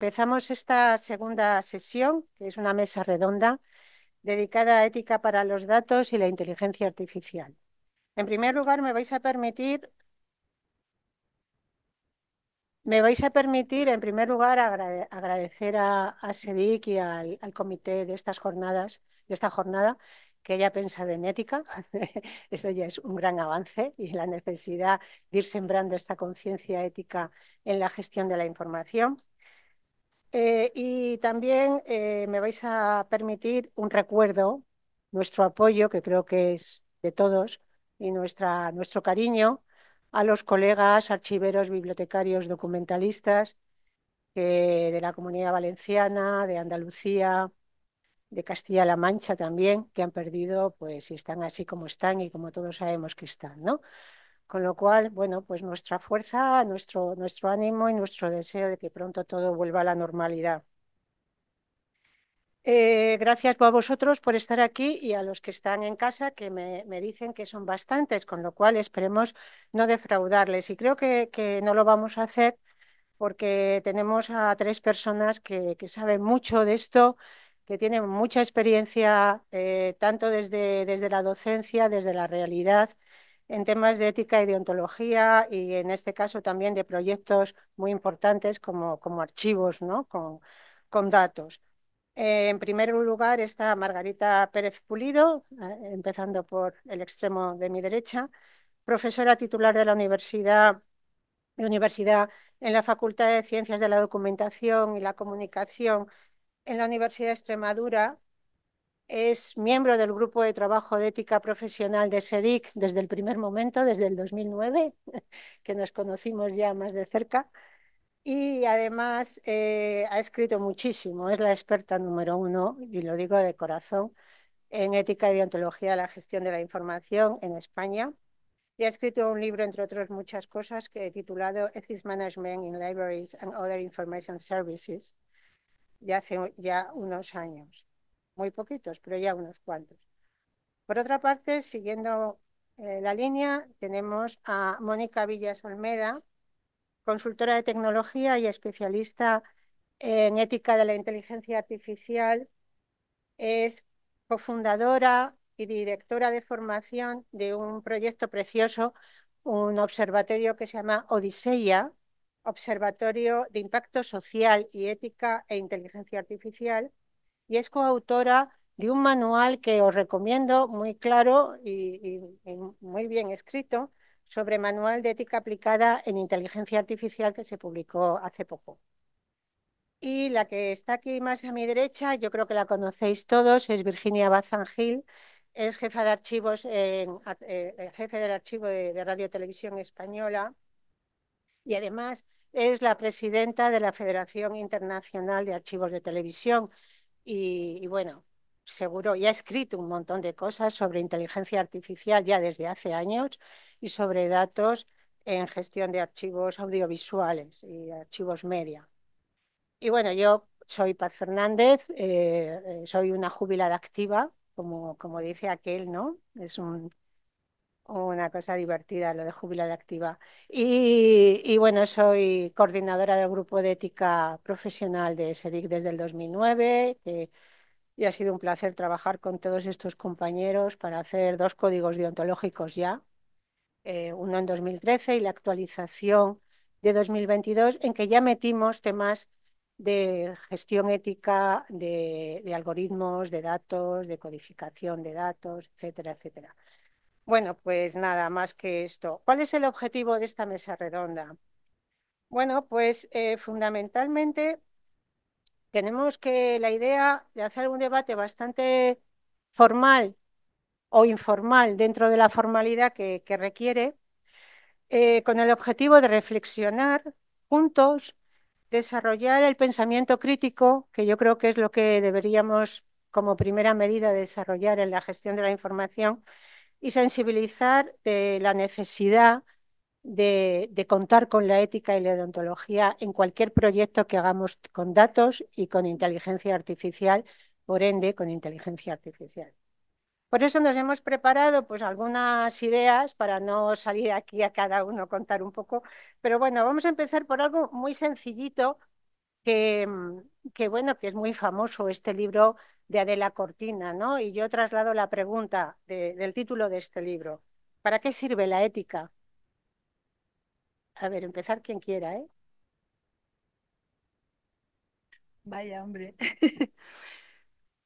Empezamos esta segunda sesión, que es una mesa redonda dedicada a ética para los datos y la inteligencia artificial. En primer lugar, me vais a permitir, me vais a permitir en primer lugar, agradecer a, SEDIC y al, comité de estas jornadas, de esta jornada, que haya pensado en ética. Eso ya es un gran avance y la necesidad de ir sembrando esta conciencia ética en la gestión de la información. Eh, y también eh, me vais a permitir un recuerdo, nuestro apoyo, que creo que es de todos, y nuestra, nuestro cariño a los colegas archiveros, bibliotecarios, documentalistas eh, de la Comunidad Valenciana, de Andalucía, de Castilla-La Mancha también, que han perdido, pues y están así como están y como todos sabemos que están, ¿no? Con lo cual, bueno, pues nuestra fuerza, nuestro, nuestro ánimo y nuestro deseo de que pronto todo vuelva a la normalidad. Eh, gracias a vosotros por estar aquí y a los que están en casa que me, dicen que son bastantes, con lo cual esperemos no defraudarles. Y creo que, no lo vamos a hacer porque tenemos a tres personas que, saben mucho de esto, que tienen mucha experiencia, eh, tanto desde, desde la docencia, desde la realidad en temas de ética y e de ontología y en este caso también de proyectos muy importantes como, como archivos ¿no? con, datos. Eh, en primer lugar está Margarita Pérez Pulido, eh, empezando por el extremo de mi derecha, profesora titular de la Universidad, de Universidad en la Facultad de Ciencias de la Documentación y la Comunicación en la Universidad de Extremadura es miembro del Grupo de Trabajo de Ética Profesional de SEDIC desde el primer momento, desde el 2009, que nos conocimos ya más de cerca. Y además eh, ha escrito muchísimo, es la experta número uno, y lo digo de corazón, en ética y deontología de la gestión de la información en España. Y ha escrito un libro, entre otras muchas cosas, que he titulado Ethics Management in Libraries and Other Information Services, de hace ya unos años muy poquitos, pero ya unos cuantos. Por otra parte, siguiendo eh, la línea, tenemos a Mónica Villas Olmeda, consultora de tecnología y especialista en ética de la inteligencia artificial. Es cofundadora y directora de formación de un proyecto precioso, un observatorio que se llama Odiseia, Observatorio de Impacto Social y Ética e Inteligencia Artificial, y es coautora de un manual que os recomiendo, muy claro y, muy bien escrito, sobre manual de ética aplicada en inteligencia artificial que se publicó hace poco. Y la que está aquí más a mi derecha, yo creo que la conocéis todos, es Virginia Bazangil. es jefa de archivos, eh, eh, jefe del archivo de, de Radio Televisión Española y además es la presidenta de la Federación Internacional de Archivos de Televisión, y, bueno, seguro, ya ha escrito un montón de cosas sobre inteligencia artificial ya desde hace años y sobre datos en gestión de archivos audiovisuales y archivos media. Y bueno, yo soy Paz Fernández, eh, eh, soy una jubilada activa, como, como dice aquel, ¿no? Es un, Oh, una cosa divertida, lo de jubilada activa. Y, bueno, soy coordinadora del grupo de ética profesional de SEDIC desde el 2009 y ha sido un placer trabajar con todos estos compañeros para hacer dos códigos deontológicos ya, eh, uno en 2013 y la actualización de 2022, en que ya metimos temas de gestión ética, de algoritmos, de datos, de codificación de datos, etcétera, etcétera. Bueno, pues nada más que esto. ¿Cuál es el objetivo de esta mesa redonda? Bueno, pues eh, fundamentalmente tenemos que la idea de hacer un debate bastante formal o informal dentro de la formalidad que, requiere, eh, con el objetivo de reflexionar juntos, desarrollar el pensamiento crítico, que yo creo que es lo que deberíamos como primera medida desarrollar en la gestión de la información, y sensibilizar de la necesidad de, contar con la ética y la odontología en cualquier proyecto que hagamos con datos y con inteligencia artificial, por ende, con inteligencia artificial. Por eso nos hemos preparado pues, algunas ideas para no salir aquí a cada uno contar un poco. Pero bueno, vamos a empezar por algo muy sencillito que, que bueno, que es muy famoso este libro de Adela Cortina, ¿no? Y yo traslado la pregunta del título de este libro. ¿Para qué sirve la ética? A ver, empezar quien quiera, ¿eh? Vaya, hombre.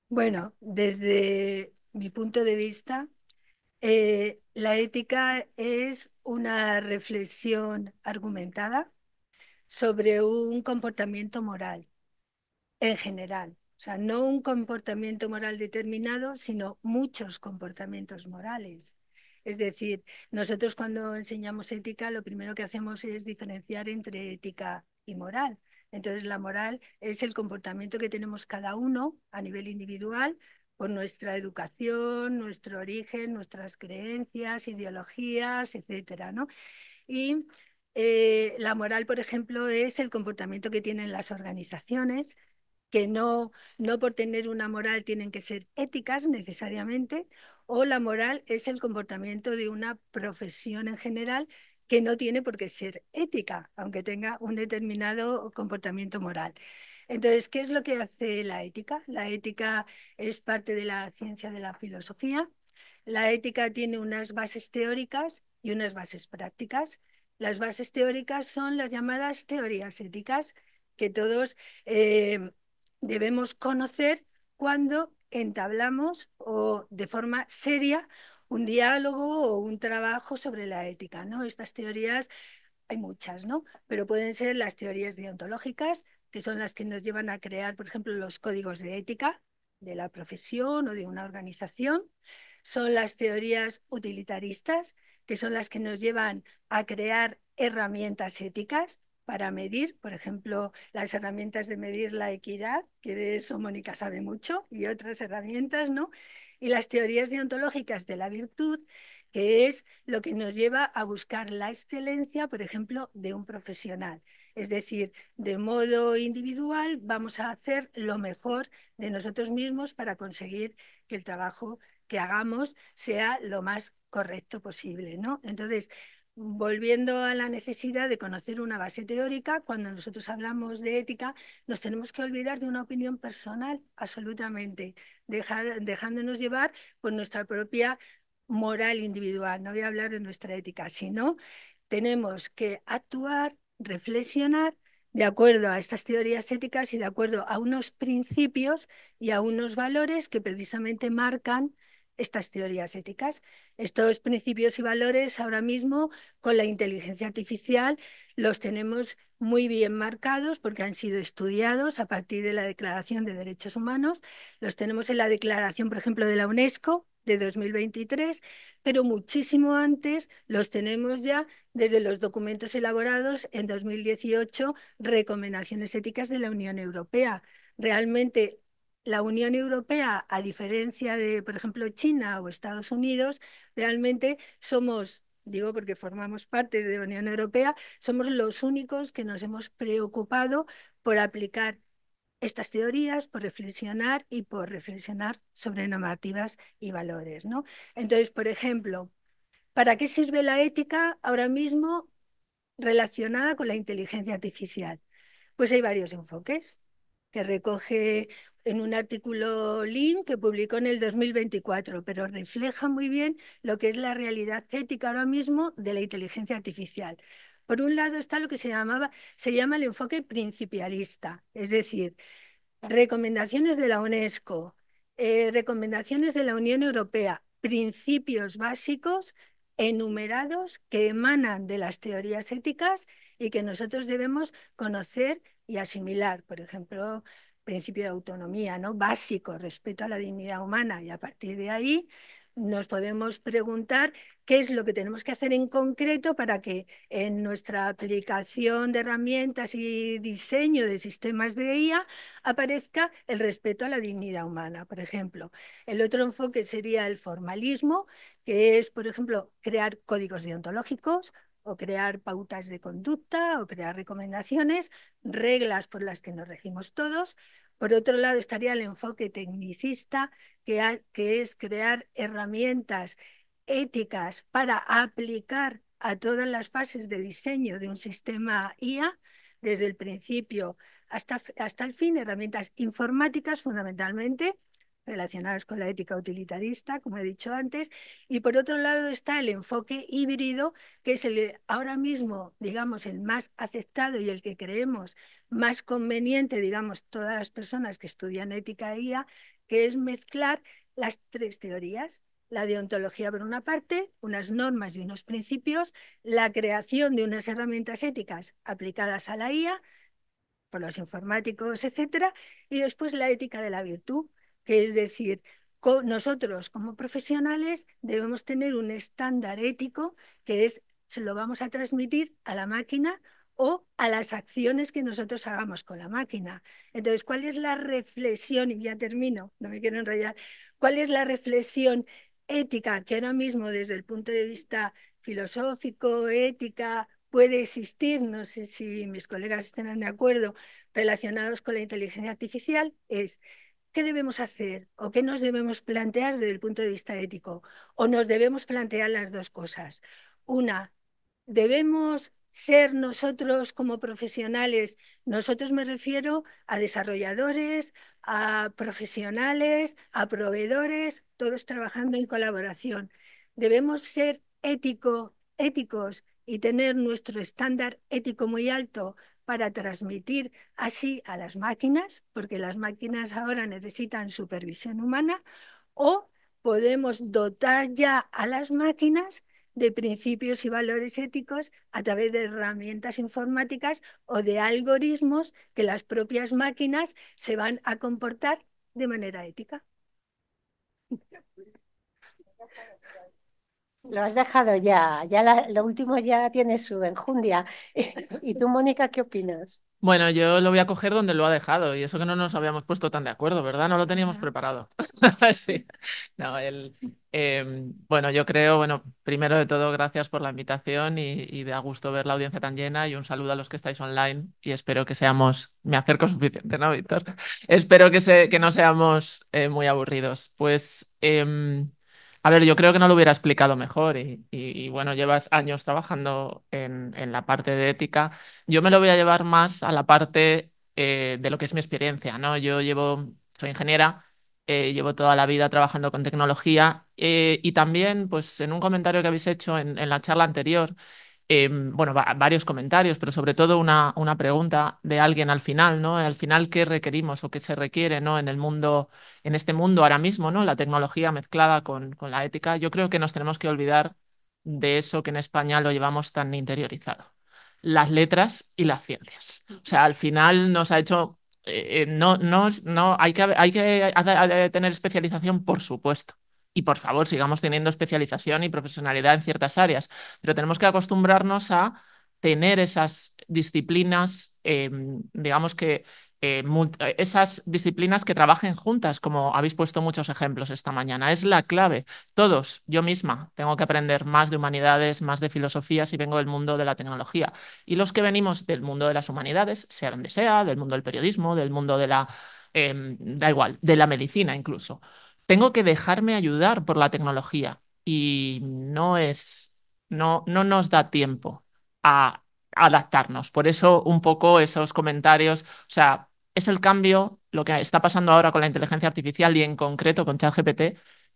bueno, desde mi punto de vista, eh, la ética es una reflexión argumentada sobre un comportamiento moral en general. O sea, no un comportamiento moral determinado, sino muchos comportamientos morales. Es decir, nosotros cuando enseñamos ética, lo primero que hacemos es diferenciar entre ética y moral. Entonces, la moral es el comportamiento que tenemos cada uno a nivel individual por nuestra educación, nuestro origen, nuestras creencias, ideologías, etc. ¿no? Y eh, la moral, por ejemplo, es el comportamiento que tienen las organizaciones, que no, no por tener una moral tienen que ser éticas necesariamente, o la moral es el comportamiento de una profesión en general que no tiene por qué ser ética, aunque tenga un determinado comportamiento moral. Entonces, ¿qué es lo que hace la ética? La ética es parte de la ciencia de la filosofía. La ética tiene unas bases teóricas y unas bases prácticas. Las bases teóricas son las llamadas teorías éticas, que todos eh, debemos conocer cuando entablamos o de forma seria un diálogo o un trabajo sobre la ética. ¿no? Estas teorías hay muchas, ¿no? pero pueden ser las teorías deontológicas, que son las que nos llevan a crear, por ejemplo, los códigos de ética de la profesión o de una organización. Son las teorías utilitaristas, que son las que nos llevan a crear herramientas éticas, para medir, por ejemplo, las herramientas de medir la equidad, que de eso Mónica sabe mucho, y otras herramientas, ¿no? Y las teorías deontológicas de la virtud, que es lo que nos lleva a buscar la excelencia, por ejemplo, de un profesional. Es decir, de modo individual vamos a hacer lo mejor de nosotros mismos para conseguir que el trabajo que hagamos sea lo más correcto posible, ¿no? Entonces, volviendo a la necesidad de conocer una base teórica, cuando nosotros hablamos de ética, nos tenemos que olvidar de una opinión personal, absolutamente, dejándonos llevar por nuestra propia moral individual. No voy a hablar de nuestra ética, sino tenemos que actuar, reflexionar de acuerdo a estas teorías éticas y de acuerdo a unos principios y a unos valores que precisamente marcan estas teorías éticas, estos principios y valores ahora mismo con la inteligencia artificial los tenemos muy bien marcados porque han sido estudiados a partir de la Declaración de Derechos Humanos, los tenemos en la Declaración, por ejemplo, de la UNESCO de 2023, pero muchísimo antes los tenemos ya desde los documentos elaborados en 2018, Recomendaciones Éticas de la Unión Europea. Realmente la Unión Europea, a diferencia de, por ejemplo, China o Estados Unidos, realmente somos, digo porque formamos parte de la Unión Europea, somos los únicos que nos hemos preocupado por aplicar estas teorías, por reflexionar y por reflexionar sobre normativas y valores. ¿no? Entonces, por ejemplo, ¿para qué sirve la ética ahora mismo relacionada con la inteligencia artificial? Pues hay varios enfoques que recoge en un artículo Link que publicó en el 2024, pero refleja muy bien lo que es la realidad ética ahora mismo de la inteligencia artificial. Por un lado está lo que se llamaba, se llama el enfoque principialista, es decir, recomendaciones de la UNESCO, eh, recomendaciones de la Unión Europea, principios básicos enumerados que emanan de las teorías éticas y que nosotros debemos conocer y asimilar. Por ejemplo, principio de autonomía ¿no? básico, respeto a la dignidad humana, y a partir de ahí nos podemos preguntar qué es lo que tenemos que hacer en concreto para que en nuestra aplicación de herramientas y diseño de sistemas de IA aparezca el respeto a la dignidad humana, por ejemplo. El otro enfoque sería el formalismo, que es, por ejemplo, crear códigos deontológicos, o crear pautas de conducta o crear recomendaciones, reglas por las que nos regimos todos. Por otro lado estaría el enfoque tecnicista, que, es crear herramientas éticas para aplicar a todas las fases de diseño de un sistema IA, desde el principio hasta, hasta el fin, herramientas informáticas fundamentalmente, relacionadas con la ética utilitarista, como he dicho antes, y por otro lado está el enfoque híbrido, que es el ahora mismo, digamos, el más aceptado y el que creemos más conveniente, digamos, todas las personas que estudian ética e IA, que es mezclar las tres teorías, la deontología por una parte, unas normas y unos principios, la creación de unas herramientas éticas aplicadas a la IA, por los informáticos, etcétera, y después la ética de la virtud, que es decir, nosotros como profesionales debemos tener un estándar ético que es, se lo vamos a transmitir a la máquina o a las acciones que nosotros hagamos con la máquina. Entonces, ¿cuál es la reflexión? Y ya termino, no me quiero enrollar. ¿Cuál es la reflexión ética que ahora mismo desde el punto de vista filosófico, ética, puede existir? No sé si mis colegas estarán de acuerdo relacionados con la inteligencia artificial. Es ¿qué debemos hacer o qué nos debemos plantear desde el punto de vista ético? O nos debemos plantear las dos cosas. Una, debemos ser nosotros como profesionales, nosotros me refiero a desarrolladores, a profesionales, a proveedores, todos trabajando en colaboración. Debemos ser ético, éticos y tener nuestro estándar ético muy alto para transmitir así a las máquinas, porque las máquinas ahora necesitan supervisión humana, o podemos dotar ya a las máquinas de principios y valores éticos a través de herramientas informáticas o de algoritmos que las propias máquinas se van a comportar de manera ética. Lo has dejado ya, ya lo último ya tiene su enjundia. ¿Y tú, Mónica, qué opinas? Bueno, yo lo voy a coger donde lo ha dejado y eso que no nos habíamos puesto tan de acuerdo, ¿verdad? No lo teníamos preparado. Em, bueno, yo creo, bueno, primero de todo, gracias por la invitación y, de a gusto ver la audiencia tan llena y un saludo a los que estáis online y espero que seamos, me acerco suficiente, ¿no, Víctor? espero que, se, que no seamos eh, muy aburridos. Pues... Em, a ver, yo creo que no lo hubiera explicado mejor y, bueno, llevas años trabajando en, la parte de ética. Yo me lo voy a llevar más a la parte eh, de lo que es mi experiencia, ¿no? Yo llevo, soy ingeniera, eh, llevo toda la vida trabajando con tecnología eh, y también, pues en un comentario que habéis hecho en la charla anterior, Em, bueno, varios comentarios, pero sobre todo una, una, pregunta de alguien al final, ¿no? Al final, ¿qué requerimos o qué se requiere, ¿no? En el mundo, en este mundo ahora mismo, ¿no? La tecnología mezclada con, la ética. Yo creo que nos tenemos que olvidar de eso que en España lo llevamos tan interiorizado. Las letras y las ciencias. O sea, al final nos ha hecho eh, eh, no, no, no, hay que, hay que tener especialización, por supuesto, y por favor sigamos teniendo especialización y profesionalidad en ciertas áreas, pero tenemos que acostumbrarnos a tener esas disciplinas, em, digamos que eh, eh, esas disciplinas que trabajen juntas, como habéis puesto muchos ejemplos esta mañana. Es la clave. Todos, yo misma, tengo que aprender más de humanidades, más de filosofía si vengo del mundo de la tecnología. Y los que venimos del mundo de las humanidades, sea donde sea, del mundo del periodismo, del mundo de la... Em, da igual, de la medicina incluso tengo que dejarme ayudar por la tecnología y no es, no, no nos da tiempo a adaptarnos. Por eso un poco esos comentarios, o sea, es el cambio, lo que está pasando ahora con la inteligencia artificial y en concreto con ChatGPT,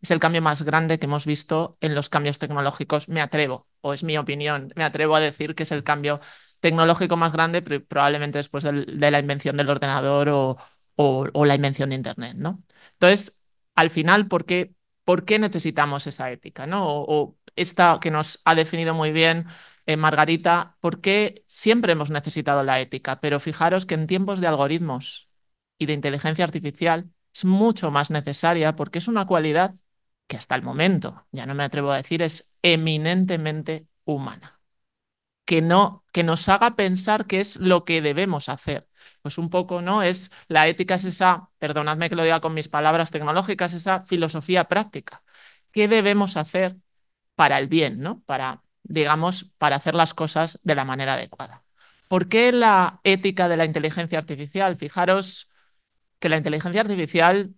es el cambio más grande que hemos visto en los cambios tecnológicos, me atrevo, o es mi opinión, me atrevo a decir que es el cambio tecnológico más grande, probablemente después de la invención del ordenador o, o, la invención de Internet, ¿no? Entonces, al final, ¿por qué, por qué necesitamos esa ética? ¿no? O, esta que nos ha definido muy bien eh, Margarita, ¿por qué siempre hemos necesitado la ética? Pero fijaros que en tiempos de algoritmos y de inteligencia artificial es mucho más necesaria porque es una cualidad que hasta el momento, ya no me atrevo a decir, es eminentemente humana que no que nos haga pensar qué es lo que debemos hacer. Pues un poco, ¿no? Es la ética es esa, perdonadme que lo diga con mis palabras tecnológicas, esa filosofía práctica. ¿Qué debemos hacer para el bien, ¿no? Para digamos, para hacer las cosas de la manera adecuada. ¿Por qué la ética de la inteligencia artificial? Fijaros que la inteligencia artificial,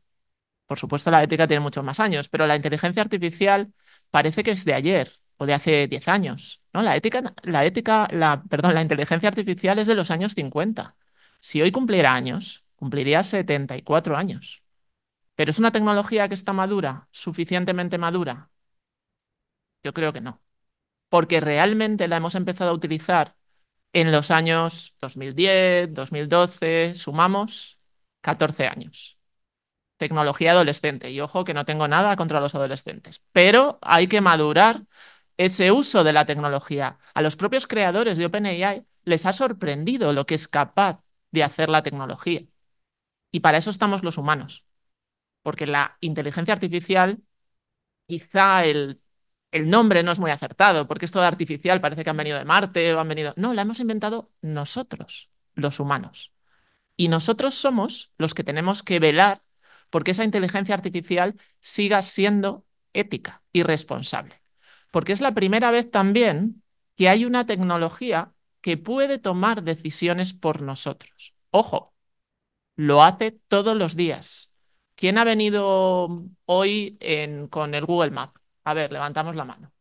por supuesto la ética tiene muchos más años, pero la inteligencia artificial parece que es de ayer o de hace 10 años. La ética, la ética, la, perdón, la inteligencia artificial es de los años 50. Si hoy cumpliera años, cumpliría 74 años. ¿Pero es una tecnología que está madura, suficientemente madura? Yo creo que no. Porque realmente la hemos empezado a utilizar en los años 2010, 2012, sumamos 14 años. Tecnología adolescente. Y ojo que no tengo nada contra los adolescentes, pero hay que madurar ese uso de la tecnología. A los propios creadores de OpenAI les ha sorprendido lo que es capaz de hacer la tecnología. Y para eso estamos los humanos, porque la inteligencia artificial, quizá el, nombre no es muy acertado, porque esto de artificial parece que han venido de Marte o han venido... No, la hemos inventado nosotros, los humanos. Y nosotros somos los que tenemos que velar porque esa inteligencia artificial siga siendo ética y responsable porque es la primera vez también que hay una tecnología que puede tomar decisiones por nosotros. Ojo, lo hace todos los días. ¿Quién ha venido hoy con el Google Map? A ver, levantamos la mano.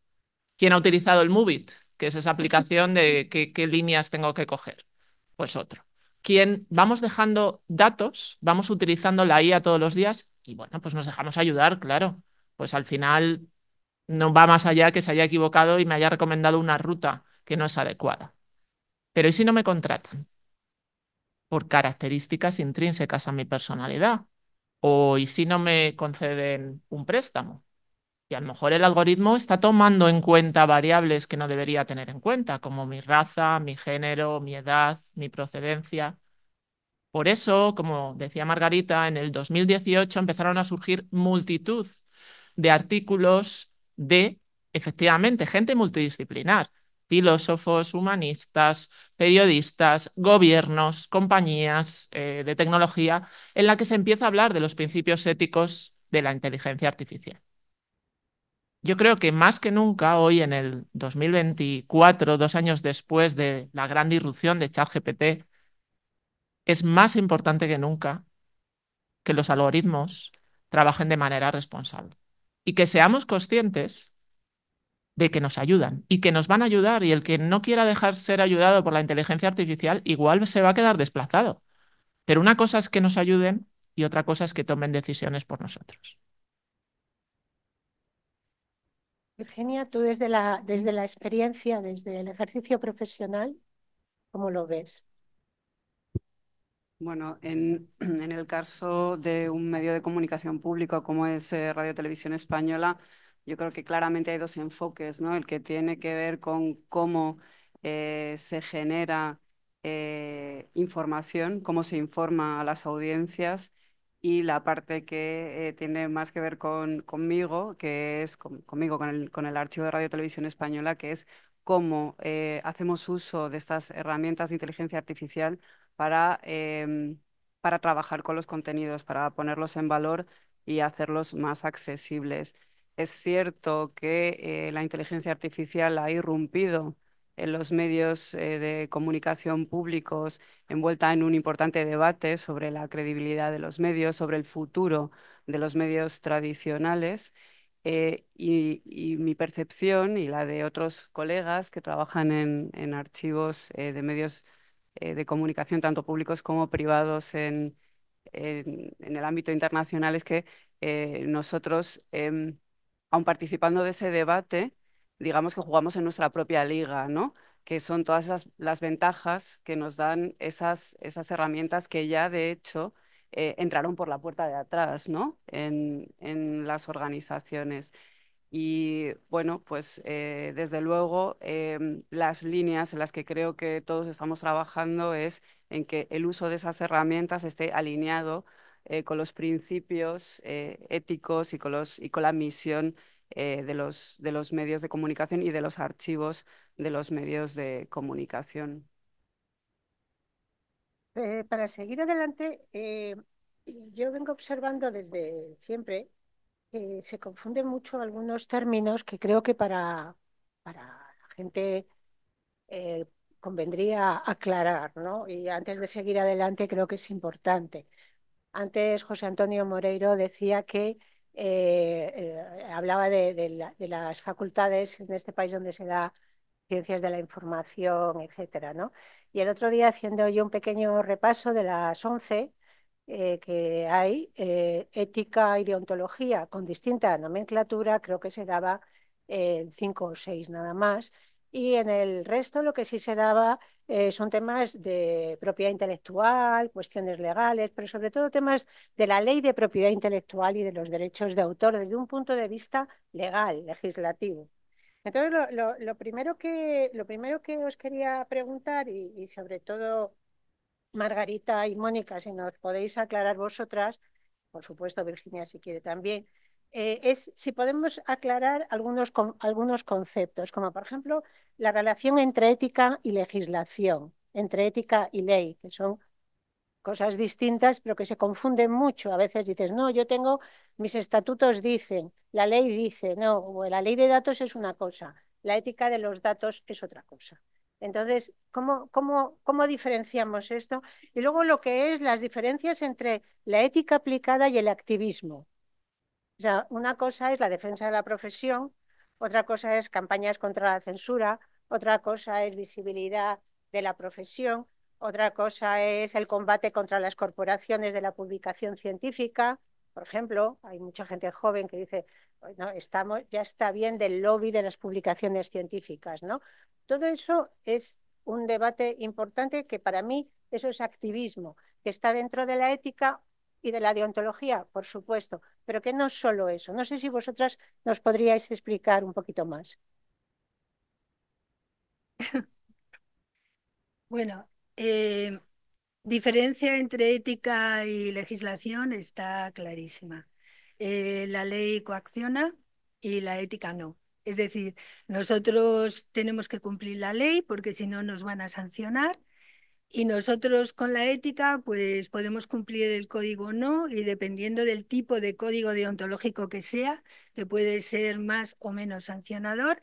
¿Quién ha utilizado el Movit, que es esa aplicación de qué, qué líneas tengo que coger? Pues otro. ¿Quién vamos dejando datos, vamos utilizando la IA todos los días y bueno, pues nos dejamos ayudar, claro. Pues al final no va más allá que se haya equivocado y me haya recomendado una ruta que no es adecuada. Pero ¿y si no me contratan? Por características intrínsecas a mi personalidad. O ¿y si no me conceden un préstamo? Y a lo mejor el algoritmo está tomando en cuenta variables que no debería tener en cuenta, como mi raza, mi género, mi edad, mi procedencia. Por eso, como decía Margarita, en el 2018 empezaron a surgir multitud de artículos de, efectivamente, gente multidisciplinar, filósofos, humanistas, periodistas, gobiernos, compañías eh, de tecnología, en la que se empieza a hablar de los principios éticos de la inteligencia artificial. Yo creo que más que nunca hoy en el 2024, dos años después de la gran irrupción de ChatGPT, es más importante que nunca que los algoritmos trabajen de manera responsable y que seamos conscientes de que nos ayudan y que nos van a ayudar y el que no quiera dejar ser ayudado por la inteligencia artificial igual se va a quedar desplazado. Pero una cosa es que nos ayuden y otra cosa es que tomen decisiones por nosotros. Virginia, tú desde la, desde la experiencia, desde el ejercicio profesional, ¿cómo lo ves? Bueno, en, el caso de un medio de comunicación público como es eh, Radio Televisión Española, yo creo que claramente hay dos enfoques, ¿no? El que tiene que ver con cómo eh, se genera eh, información, cómo se informa a las audiencias y la parte que tiene más que ver conmigo, que es conmigo, con el, con el archivo de Radio Televisión Española, que es cómo hacemos uso de estas herramientas de inteligencia artificial para, em, para trabajar con los contenidos, para ponerlos en valor y hacerlos más accesibles. Es cierto que eh, la inteligencia artificial ha irrumpido en los medios eh, de comunicación públicos, envuelta en un importante debate sobre la credibilidad de los medios, sobre el futuro de los medios tradicionales. Eh, y, mi percepción y la de otros colegas que trabajan en, archivos de medios eh, de comunicación, tanto públicos como privados en, el ámbito internacional, es que eh, nosotros, em, aun participando de ese debate, digamos que jugamos en nuestra propia liga, ¿no? que son todas las ventajas que nos dan esas, esas herramientas que ya de hecho eh, entraron por la puerta de atrás ¿no? en, en las organizaciones. Y bueno, pues eh, desde luego em, las líneas en las que creo que todos estamos trabajando es en que el uso de esas herramientas esté alineado eh, con los principios eh, éticos y con, los, y con la misión de, los, de los medios de comunicación y de los archivos de los medios de comunicación. para seguir adelante, yo vengo observando desde siempre se confunden mucho algunos términos que creo que para, para la gente eh, convendría aclarar, ¿no? Y antes de seguir adelante creo que es importante. Antes José Antonio Moreiro decía que eh, eh, hablaba de, las facultades en este país donde se da ciencias de la información, etcétera, ¿no? Y el otro día haciendo yo un pequeño repaso de las 11 eh, que hay eh, ética y deontología con distinta nomenclatura, creo que se daba eh, en cinco o seis nada más. Y en el resto lo que sí se daba son temas de propiedad intelectual, cuestiones legales, pero sobre todo temas de la ley de propiedad intelectual y de los derechos de autor desde un punto de vista legal, legislativo. Entonces, lo, primero, que, lo primero que os quería preguntar y sobre todo Margarita y Mónica, si nos podéis aclarar vosotras, por supuesto Virginia si quiere también, eh, es si podemos aclarar algunos, algunos conceptos, como por ejemplo la relación entre ética y legislación, entre ética y ley, que son cosas distintas, pero que se confunden mucho. A veces dices, no, yo tengo, mis estatutos dicen, la ley dice, no, o la ley de datos es una cosa, la ética de los datos es otra cosa. Entonces, ¿cómo, diferenciamos esto? Y luego lo que es las diferencias entre la ética aplicada y el activismo. O sea, una cosa es la defensa de la profesión, otra cosa es campañas contra la censura, otra cosa es visibilidad de la profesión, otra cosa es el combate contra las corporaciones de la publicación científica, por ejemplo, hay mucha gente joven que dice, no, estamos, ya está bien del lobby de las publicaciones científicas, ¿no? Todo eso es un debate importante que para mí eso es activismo, que está dentro de la ética y de la deontología, por supuesto, pero que no solo eso. No sé si vosotras nos podríais explicar un poquito más. Bueno, eh, diferencia entre ética y legislación está clarísima. Eh, la ley coacciona y la ética no. Es decir, nosotros tenemos que cumplir la ley porque si no nos van a sancionar y nosotros con la ética pues podemos cumplir el código o no y dependiendo del tipo de código deontológico que sea, que puede ser más o menos sancionador,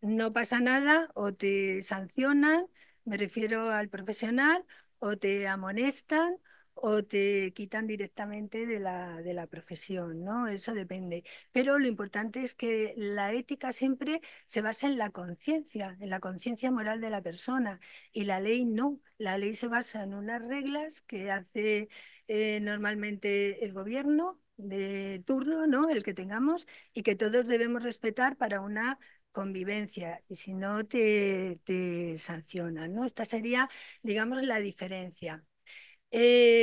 no pasa nada o te sancionan, me refiero al profesional o te amonestan o te quitan directamente de la, de la profesión, ¿no? Eso depende. Pero lo importante es que la ética siempre se basa en la conciencia, en la conciencia moral de la persona. Y la ley no. La ley se basa en unas reglas que hace eh, normalmente el gobierno de turno, ¿no? El que tengamos y que todos debemos respetar para una convivencia y si no te, sancionan. ¿no? Esta sería, digamos, la diferencia.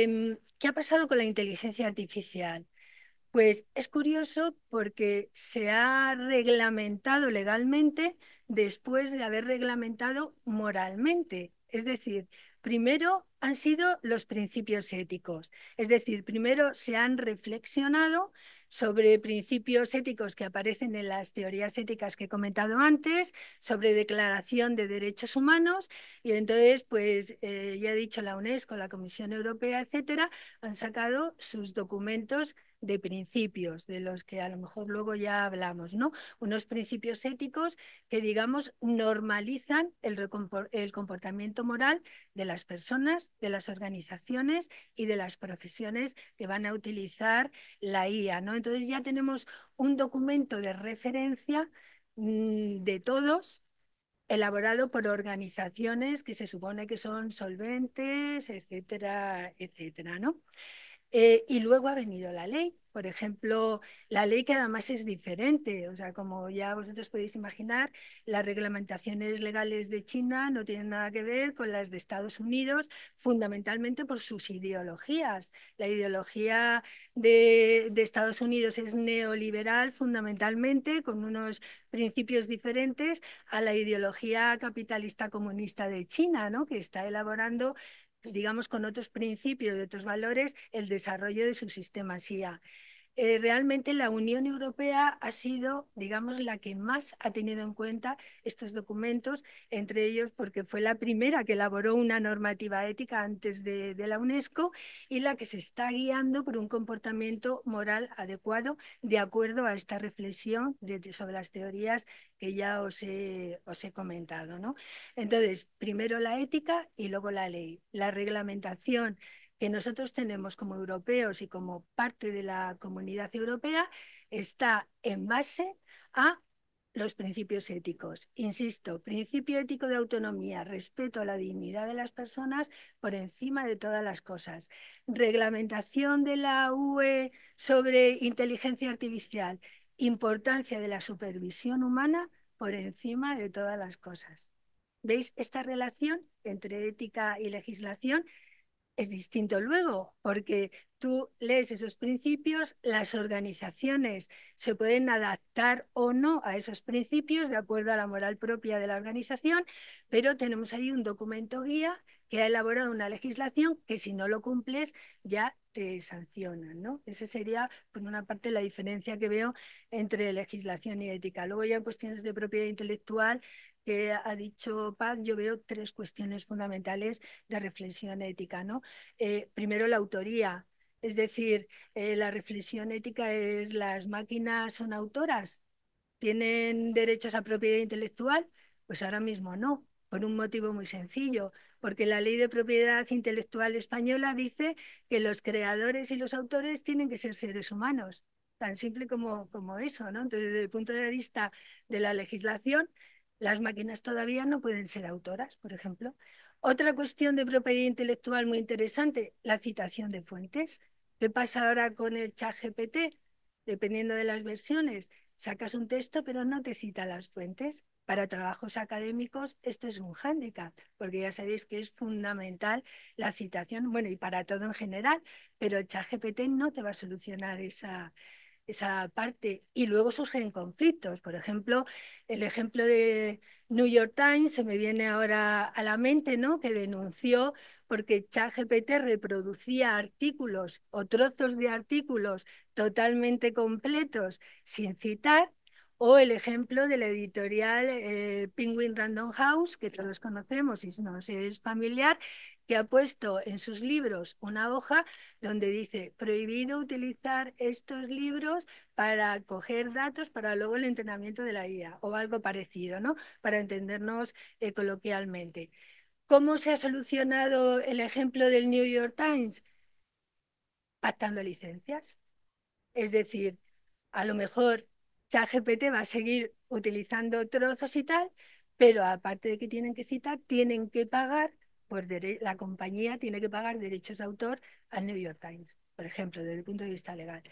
Em, ¿Qué ha pasado con la inteligencia artificial? Pues es curioso porque se ha reglamentado legalmente después de haber reglamentado moralmente. Es decir, Primero han sido los principios éticos, es decir, primero se han reflexionado sobre principios éticos que aparecen en las teorías éticas que he comentado antes, sobre declaración de derechos humanos, y entonces, pues eh, ya he dicho, la UNESCO, la Comisión Europea, etcétera, han sacado sus documentos de principios, de los que a lo mejor luego ya hablamos, ¿no? Unos principios éticos que, digamos, normalizan el, comportamiento moral de las personas, de las organizaciones y de las profesiones que van a utilizar la IA, ¿no? Entonces ya tenemos un documento de referencia mm, de todos elaborado por organizaciones que se supone que son solventes, etcétera, etcétera, ¿no? Eh, y luego ha venido la ley. Por ejemplo, la ley que además es diferente. O sea, como ya vosotros podéis imaginar, las reglamentaciones legales de China no tienen nada que ver con las de Estados Unidos, fundamentalmente por sus ideologías. La ideología de, de Estados Unidos es neoliberal fundamentalmente, con unos principios diferentes a la ideología capitalista comunista de China, ¿no? que está elaborando digamos, con otros principios, y otros valores, el desarrollo de su sistema SIA. Eh, realmente la Unión Europea ha sido, digamos, la que más ha tenido en cuenta estos documentos, entre ellos porque fue la primera que elaboró una normativa ética antes de, de la UNESCO y la que se está guiando por un comportamiento moral adecuado de acuerdo a esta reflexión sobre las teorías que ya os he, os he comentado. ¿no? Entonces, primero la ética y luego la ley. La reglamentación que nosotros tenemos como europeos y como parte de la comunidad europea está en base a los principios éticos. Insisto, principio ético de autonomía, respeto a la dignidad de las personas por encima de todas las cosas. Reglamentación de la UE sobre inteligencia artificial, importancia de la supervisión humana por encima de todas las cosas. ¿Veis esta relación entre ética y legislación es distinto luego, porque tú lees esos principios, las organizaciones se pueden adaptar o no a esos principios de acuerdo a la moral propia de la organización, pero tenemos ahí un documento guía que ha elaborado una legislación que si no lo cumples ya te sancionan, ¿no? Esa sería, por una parte, la diferencia que veo entre legislación y ética. Luego ya en cuestiones de propiedad intelectual que ha dicho Paz, yo veo tres cuestiones fundamentales de reflexión ética. ¿no? Eh, primero, la autoría. Es decir, eh, la reflexión ética es las máquinas son autoras, tienen derechos a propiedad intelectual. Pues ahora mismo no, por un motivo muy sencillo, porque la ley de propiedad intelectual española dice que los creadores y los autores tienen que ser seres humanos, tan simple como, como eso, ¿no? Entonces, desde el punto de vista de la legislación, las máquinas todavía no pueden ser autoras, por ejemplo. Otra cuestión de propiedad intelectual muy interesante, la citación de fuentes. ¿Qué pasa ahora con el chat GPT? Dependiendo de las versiones, sacas un texto pero no te cita las fuentes. Para trabajos académicos esto es un hándicap, porque ya sabéis que es fundamental la citación, bueno, y para todo en general, pero el GPT no te va a solucionar esa, esa parte. Y luego surgen conflictos. Por ejemplo, el ejemplo de New York Times se me viene ahora a la mente, ¿no? Que denunció porque ChatGPT reproducía artículos o trozos de artículos totalmente completos sin citar. O el ejemplo de la editorial eh, Penguin Random House, que todos conocemos y si nos es familiar, que ha puesto en sus libros una hoja donde dice prohibido utilizar estos libros para coger datos para luego el entrenamiento de la IA o algo parecido, ¿no? Para entendernos eh, coloquialmente. ¿Cómo se ha solucionado el ejemplo del New York Times? Pactando licencias. Es decir, a lo mejor ChatGPT va a seguir utilizando trozos y tal, pero aparte de que tienen que citar, tienen que pagar pues la compañía tiene que pagar derechos de autor al New York Times, por ejemplo, desde el punto de vista legal.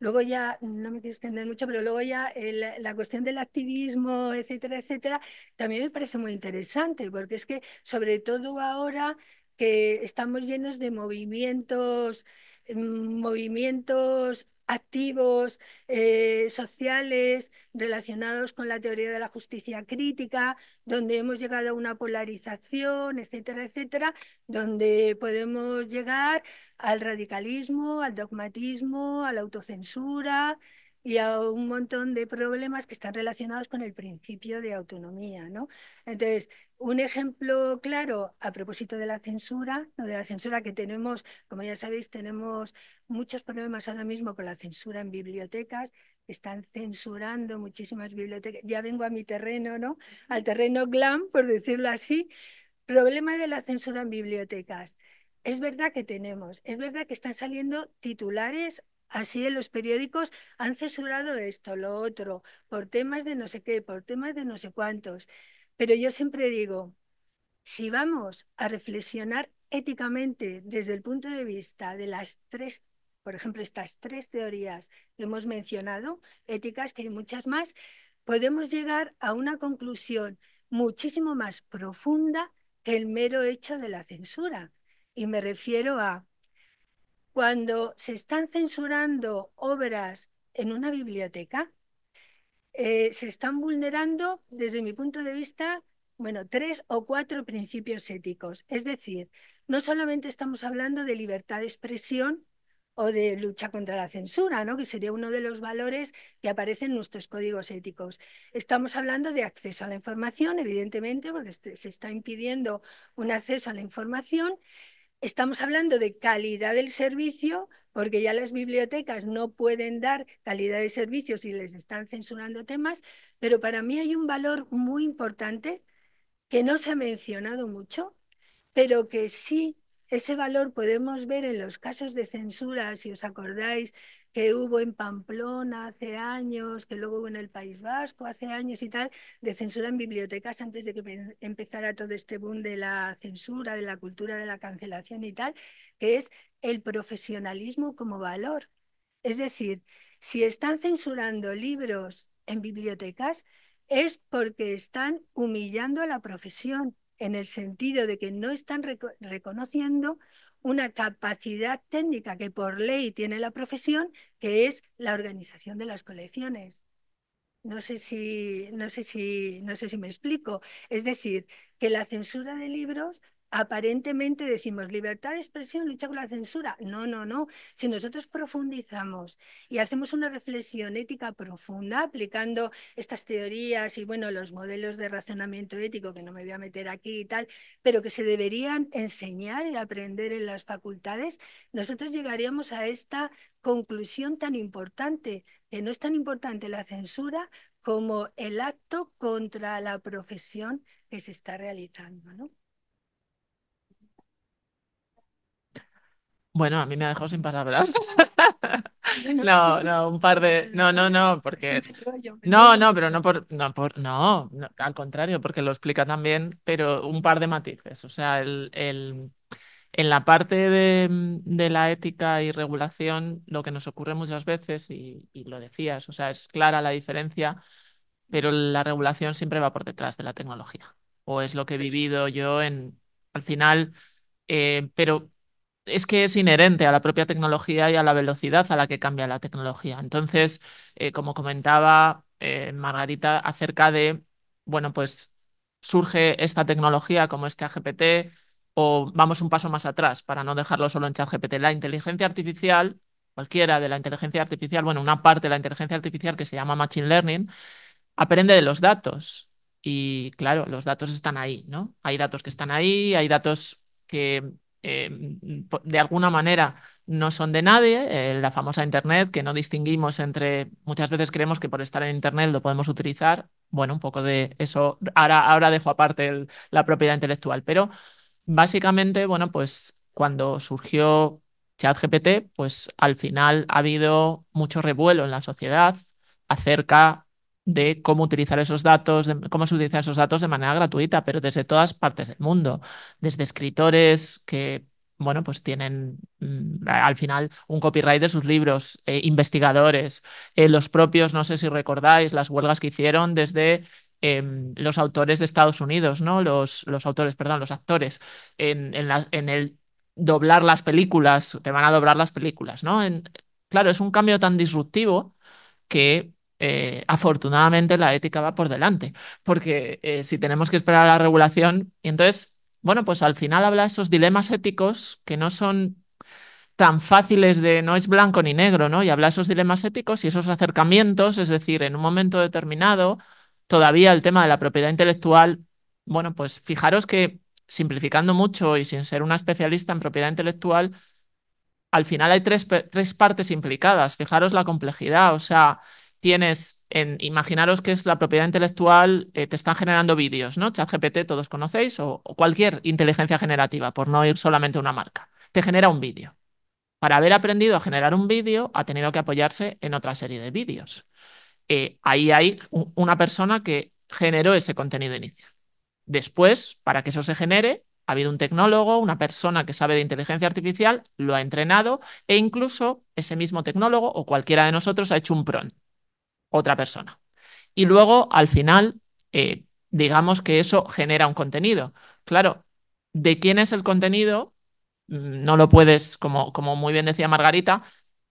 Luego ya, no me quiero extender mucho, pero luego ya la cuestión del activismo, etcétera, etcétera, también me parece muy interesante, porque es que sobre todo ahora que estamos llenos de movimientos, mm, movimientos activos, eh, sociales, relacionados con la teoría de la justicia crítica, donde hemos llegado a una polarización, etcétera, etcétera, donde podemos llegar al radicalismo, al dogmatismo, a la autocensura, y a un montón de problemas que están relacionados con el principio de autonomía. ¿no? Entonces, un ejemplo claro a propósito de la censura, de la censura que tenemos, como ya sabéis, tenemos muchos problemas ahora mismo con la censura en bibliotecas, están censurando muchísimas bibliotecas. Ya vengo a mi terreno, ¿no? Al terreno glam, por decirlo así. Problema de la censura en bibliotecas. Es verdad que tenemos, es verdad que están saliendo titulares Así en los periódicos han censurado esto, lo otro, por temas de no sé qué, por temas de no sé cuántos. Pero yo siempre digo, si vamos a reflexionar éticamente desde el punto de vista de las tres, por ejemplo, estas tres teorías que hemos mencionado, éticas, que hay muchas más, podemos llegar a una conclusión muchísimo más profunda que el mero hecho de la censura. Y me refiero a cuando se están censurando obras en una biblioteca, eh, se están vulnerando, desde mi punto de vista, bueno, tres o cuatro principios éticos. Es decir, no solamente estamos hablando de libertad de expresión o de lucha contra la censura, ¿no? que sería uno de los valores que aparecen en nuestros códigos éticos. Estamos hablando de acceso a la información, evidentemente, porque este, se está impidiendo un acceso a la información estamos hablando de calidad del servicio, porque ya las bibliotecas no pueden dar calidad de servicio si les están censurando temas, pero para mí hay un valor muy importante que no se ha mencionado mucho, pero que sí ese valor podemos ver en los casos de censura, si os acordáis que hubo en Pamplona hace años, que luego hubo en el País Vasco hace años y tal, de censura en bibliotecas antes de que empezara todo este boom de la censura, de la cultura de la cancelación y tal, que es el profesionalismo como valor. Es decir, si están censurando libros en bibliotecas, es porque están humillando a la profesión, en el sentido de que no están reconociendo una capacidad técnica que por ley tiene la profesión, que es la organización de las colecciones. No sé si, no sé si, no sé si me explico. Es decir, que la censura de libros aparentemente decimos libertad de expresión, lucha con la censura. No, no, no. Si nosotros profundizamos y hacemos una reflexión ética profunda aplicando estas teorías y bueno, los modelos de razonamiento ético que no me voy a meter aquí y tal, pero que se deberían enseñar y aprender en las facultades, nosotros llegaríamos a esta conclusión tan importante, que no es tan importante la censura como el acto contra la profesión que se está realizando, ¿no? Bueno, a mí me ha dejado sin palabras. No, no, un par de. No, no, no, porque. No, no, pero no por. No, por... no, al contrario, porque lo explica también, pero un par de matices. O sea, el, el... en la parte de, la ética y regulación, lo que nos ocurre muchas veces, y, lo decías, o sea, es clara la diferencia, pero la regulación siempre va por detrás de la tecnología. O es lo que he vivido yo en. Al final. Eh, pero es que es inherente a la propia tecnología y a la velocidad a la que cambia la tecnología. Entonces, eh, como comentaba eh, Margarita acerca de, bueno, pues surge esta tecnología como este AGPT o vamos un paso más atrás para no dejarlo solo en ChatGPT. La inteligencia artificial, cualquiera de la inteligencia artificial, bueno, una parte de la inteligencia artificial que se llama Machine Learning, aprende de los datos. Y claro, los datos están ahí, ¿no? Hay datos que están ahí, hay datos que eh, de alguna manera no son de nadie, eh, la famosa Internet, que no distinguimos entre, muchas veces creemos que por estar en Internet lo podemos utilizar, bueno, un poco de eso, ahora, ahora dejo aparte la propiedad intelectual, pero básicamente, bueno, pues cuando surgió ChatGPT, pues al final ha habido mucho revuelo en la sociedad acerca de cómo utilizar esos datos, cómo se utilizan esos datos de manera gratuita, pero desde todas partes del mundo, desde escritores que bueno, pues tienen mm, al final un copyright de sus libros, eh, investigadores, eh, los propios, no sé si recordáis, las huelgas que hicieron desde em, los autores de Estados Unidos, ¿no? Los, los autores, perdón, los actores, en, en, en, el doblar las películas, te van a doblar las películas, ¿no? claro, es un cambio tan disruptivo que eh, afortunadamente la ética va por delante, porque eh, si tenemos que esperar a la regulación, y entonces, bueno, pues al final habla esos dilemas éticos que no son tan fáciles de no es blanco ni negro, ¿no? Y habla esos dilemas éticos y esos acercamientos, es decir, en un momento determinado, todavía el tema de la propiedad intelectual, bueno, pues fijaros que simplificando mucho y sin ser una especialista en propiedad intelectual, al final hay tres, tres partes implicadas, fijaros la complejidad, o sea, tienes, en, imaginaros que es la propiedad intelectual, eh, te están generando vídeos, ¿no? ChatGPT todos conocéis, o, cualquier inteligencia generativa, por no ir solamente a una marca, te genera un vídeo. Para haber aprendido a generar un vídeo, ha tenido que apoyarse en otra serie de vídeos. Eh, ahí hay una persona que generó ese contenido inicial. Después, para que eso se genere, ha habido un tecnólogo, una persona que sabe de inteligencia artificial, lo ha entrenado e incluso ese mismo tecnólogo o cualquiera de nosotros ha hecho un prompt otra persona. Y luego, al final, eh, digamos que eso genera un contenido. Claro, ¿de quién es el contenido? Mm, no lo puedes, como, como muy bien decía Margarita,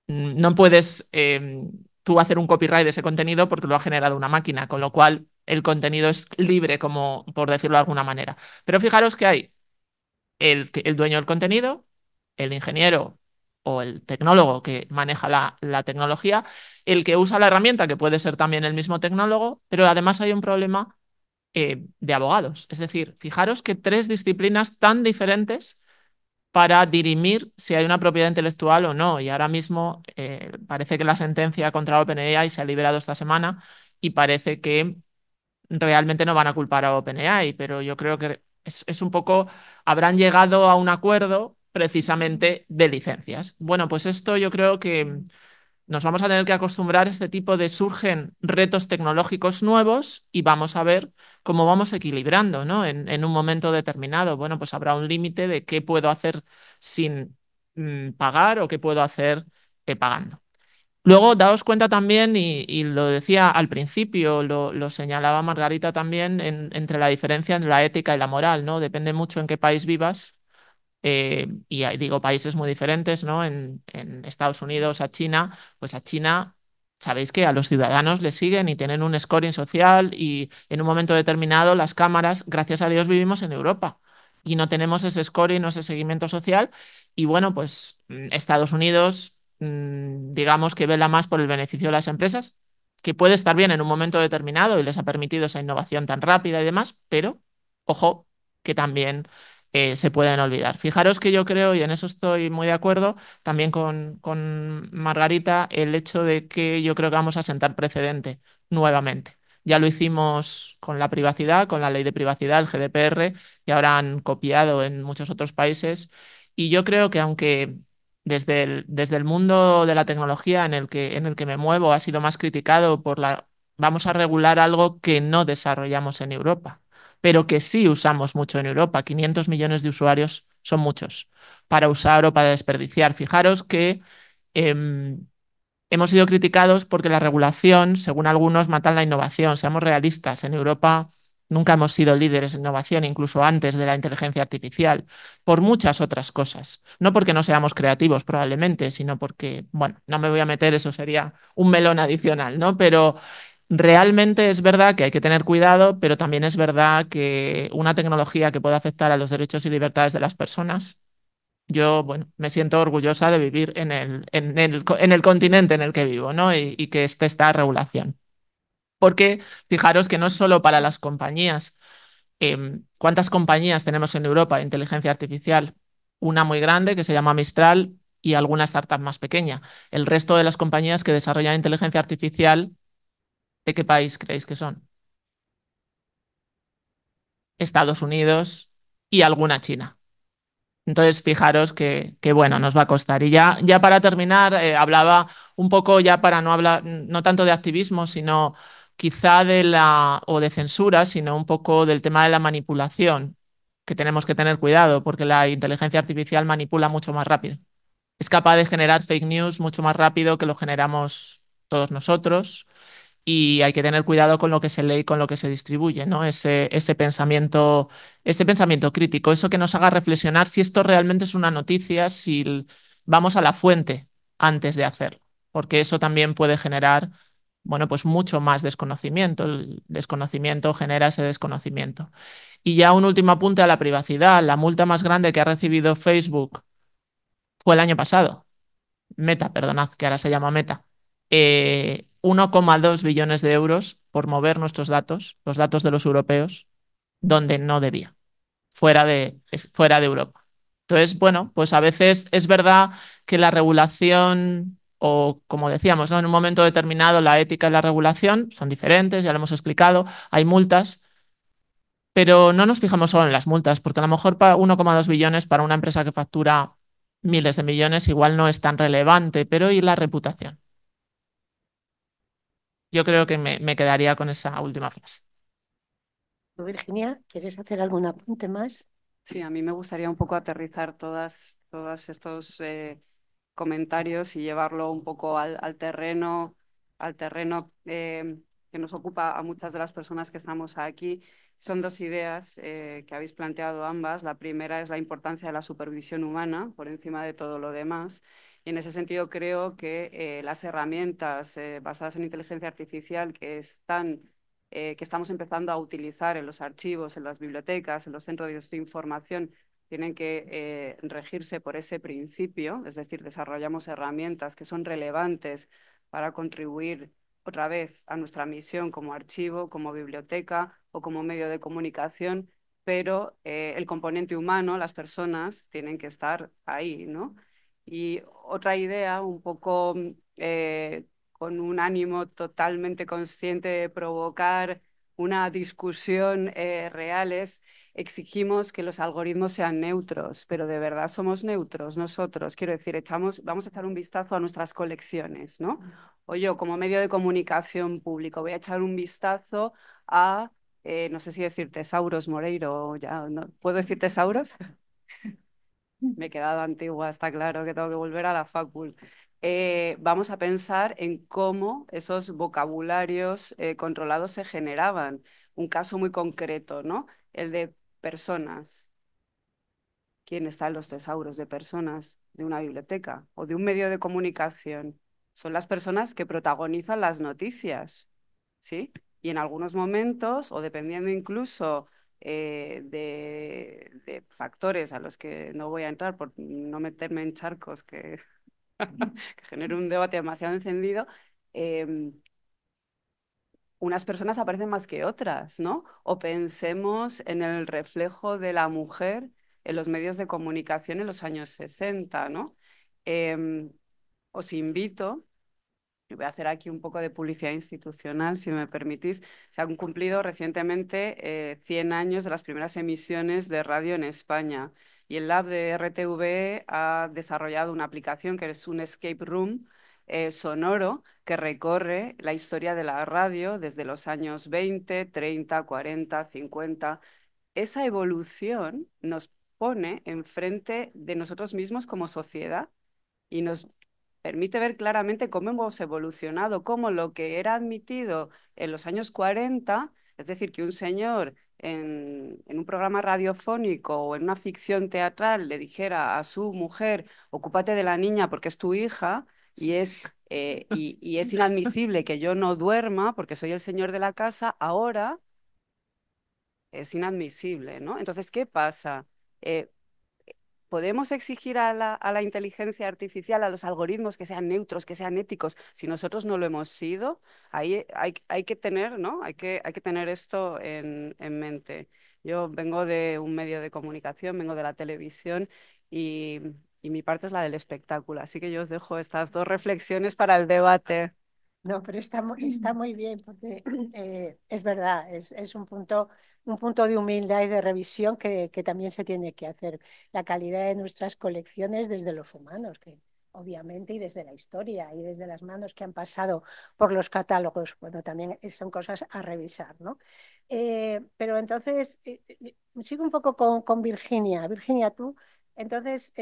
mm, no puedes em, tú hacer un copyright de ese contenido porque lo ha generado una máquina, con lo cual el contenido es libre, como por decirlo de alguna manera. Pero fijaros que hay el, el dueño del contenido, el ingeniero o el tecnólogo que maneja la, tecnología, el que usa la herramienta, que puede ser también el mismo tecnólogo, pero además hay un problema eh, de abogados. Es decir, fijaros que tres disciplinas tan diferentes para dirimir si hay una propiedad intelectual o no. Y ahora mismo eh, parece que la sentencia contra OpenAI se ha liberado esta semana y parece que realmente no van a culpar a OpenAI, pero yo creo que es, es un poco, habrán llegado a un acuerdo precisamente de licencias. Bueno, pues esto yo creo que nos vamos a tener que acostumbrar a este tipo de surgen retos tecnológicos nuevos y vamos a ver cómo vamos equilibrando, ¿no? En, un momento determinado, bueno, pues habrá un límite de qué puedo hacer sin mm, pagar o qué puedo hacer eh, pagando. Luego, daos cuenta también, y, lo decía al principio, lo, señalaba Margarita también, entre la diferencia entre la ética y la moral, ¿no? Depende mucho en qué país vivas, eh, y digo países muy diferentes, ¿no? En, Estados Unidos, a China, pues a China sabéis que a los ciudadanos le siguen y tienen un scoring social y en un momento determinado las cámaras, gracias a Dios vivimos en Europa y no tenemos ese scoring o ese seguimiento social y bueno, pues mm, Estados Unidos mm, digamos que vela más por el beneficio de las empresas, que puede estar bien en un momento determinado y les ha permitido esa innovación tan rápida y demás, pero ojo que también eh, se pueden olvidar. Fijaros que yo creo, y en eso estoy muy de acuerdo, también con, con Margarita, el hecho de que yo creo que vamos a sentar precedente nuevamente. Ya lo hicimos con la privacidad, con la ley de privacidad, el GDPR, y ahora han copiado en muchos otros países. Y yo creo que aunque desde el, desde el mundo de la tecnología en el, que, en el que me muevo ha sido más criticado por la... Vamos a regular algo que no desarrollamos en Europa pero que sí usamos mucho en Europa. 500 millones de usuarios son muchos para usar o para desperdiciar. Fijaros que em, hemos sido criticados porque la regulación, según algunos, matan la innovación. Seamos realistas, en Europa nunca hemos sido líderes en innovación, incluso antes de la inteligencia artificial, por muchas otras cosas. No porque no seamos creativos, probablemente, sino porque, bueno, no me voy a meter, eso sería un melón adicional, ¿no? Pero Realmente es verdad que hay que tener cuidado, pero también es verdad que una tecnología que pueda afectar a los derechos y libertades de las personas, yo bueno, me siento orgullosa de vivir en el, en el, continente en el que vivo ¿no? y, que esté esta regulación. Porque fijaros que no es solo para las compañías. Em, ¿Cuántas compañías tenemos en Europa de inteligencia artificial? Una muy grande que se llama Mistral y alguna startup más pequeña. El resto de las compañías que desarrollan inteligencia artificial ¿de qué país creéis que son? Estados Unidos y alguna China. Entonces, fijaros que, bueno, nos va a costar. Y ya, ya para terminar, eh, hablaba un poco ya para no hablar, no tanto de activismo, sino quizá de la, o de censura, sino un poco del tema de la manipulación, que tenemos que tener cuidado, porque la inteligencia artificial manipula mucho más rápido. Es capaz de generar fake news mucho más rápido que lo generamos todos nosotros y hay que tener cuidado con lo que se lee y con lo que se distribuye, ¿no? Ese, ese, pensamiento, pensamiento crítico, eso que nos haga reflexionar si esto realmente es una noticia, si vamos a la fuente antes de hacerlo, porque eso también puede generar, bueno, pues mucho más desconocimiento. El desconocimiento genera ese desconocimiento. Y ya un último apunte a la privacidad. La multa más grande que ha recibido Facebook fue el año pasado. Meta, perdonad, que ahora se llama Meta. Eh, 1,2 billones de euros por mover nuestros datos, los datos de los europeos, donde no debía, fuera de, fuera de Europa. Entonces, bueno, pues a veces es verdad que la regulación o como decíamos, en un momento determinado la ética y la regulación son diferentes, ya lo hemos explicado, hay multas, pero no nos fijamos solo en las multas, porque a lo mejor 1,2 billones para una empresa que factura miles de millones igual no es tan relevante, pero ¿y la reputación? yo creo que me, quedaría con esa última frase. Virginia, quieres hacer algún apunte más? Sí, a mí me gustaría un poco aterrizar todas, todos estos eh, comentarios y llevarlo un poco al, terreno, al terreno eh, que nos ocupa a muchas de las personas que estamos aquí. Son dos ideas eh, que habéis planteado ambas. La primera es la importancia de la supervisión humana por encima de todo lo demás y en ese sentido creo que eh, las herramientas eh, basadas en inteligencia artificial que están eh, que estamos empezando a utilizar en los archivos, en las bibliotecas, en los centros de información, tienen que regirse por ese principio, es decir, desarrollamos herramientas que son relevantes para contribuir otra vez a nuestra misión como archivo, como biblioteca o como medio de comunicación, pero el componente humano, las personas, tienen que estar ahí, ¿no? Y otra idea, un poco mm, eh, con un ánimo totalmente consciente de provocar una discusión eh, real, es exigimos que los algoritmos sean neutros, pero de verdad somos neutros nosotros. Quiero decir, echamos, vamos a echar un vistazo a nuestras colecciones, ¿no? O yo, como medio de comunicación público, voy a echar un vistazo a, eh, no sé si decir tesauros, Moreiro, ya, ¿no? ¿puedo decir tesauros? me he quedado antigua, está claro que tengo que volver a la facul. Eh, vamos a pensar en cómo esos vocabularios eh, controlados se generaban. Un caso muy concreto, ¿no? El de personas. ¿Quién está en los tesauros de personas de una biblioteca o de un medio de comunicación? Son las personas que protagonizan las noticias, ¿sí? Y en algunos momentos, o dependiendo incluso eh, de, factores a los que no voy a entrar por no meterme en charcos que, que un debate demasiado encendido, em, unas personas aparecen más que otras, ¿no? O pensemos en el reflejo de la mujer en los medios de comunicación en los años 60, ¿no? Em, os invito voy a hacer aquí un poco de publicidad institucional, si me permitís, se han cumplido recientemente 100 eh, años de las primeras emisiones de radio en España y el lab de RTV ha desarrollado una aplicación que es un escape room eh, sonoro que recorre la historia de la radio desde los años 20, 30, 40, 50. Esa evolución nos pone enfrente de nosotros mismos como sociedad y nos permite ver claramente cómo hemos evolucionado, cómo lo que era admitido en los años 40, es decir, que un señor en, un programa radiofónico o en una ficción teatral le dijera a su mujer, ocúpate de la niña porque es tu hija, y es, eh, y, es inadmisible que yo no duerma porque soy el señor de la casa, ahora es inadmisible, ¿no? Entonces, ¿qué pasa? Eh, podemos exigir a la, inteligencia artificial, a los algoritmos que sean neutros, que sean éticos, si nosotros no lo hemos sido, ahí hay, que tener, ¿no? Hay que, tener esto en, mente. Yo vengo de un medio de comunicación, vengo de la televisión y, mi parte es la del espectáculo. Así que yo os dejo estas dos reflexiones para el debate. No, pero está muy, bien, porque eh, es verdad, es, un punto un punto de humildad y de revisión que, también se tiene que hacer. La calidad de nuestras colecciones desde los humanos, que obviamente, y desde la historia, y desde las manos que han pasado por los catálogos, bueno, también eh, son cosas a revisar, ¿no? Eh, pero entonces, eh, sigo un poco con, Virginia. Virginia, tú, entonces,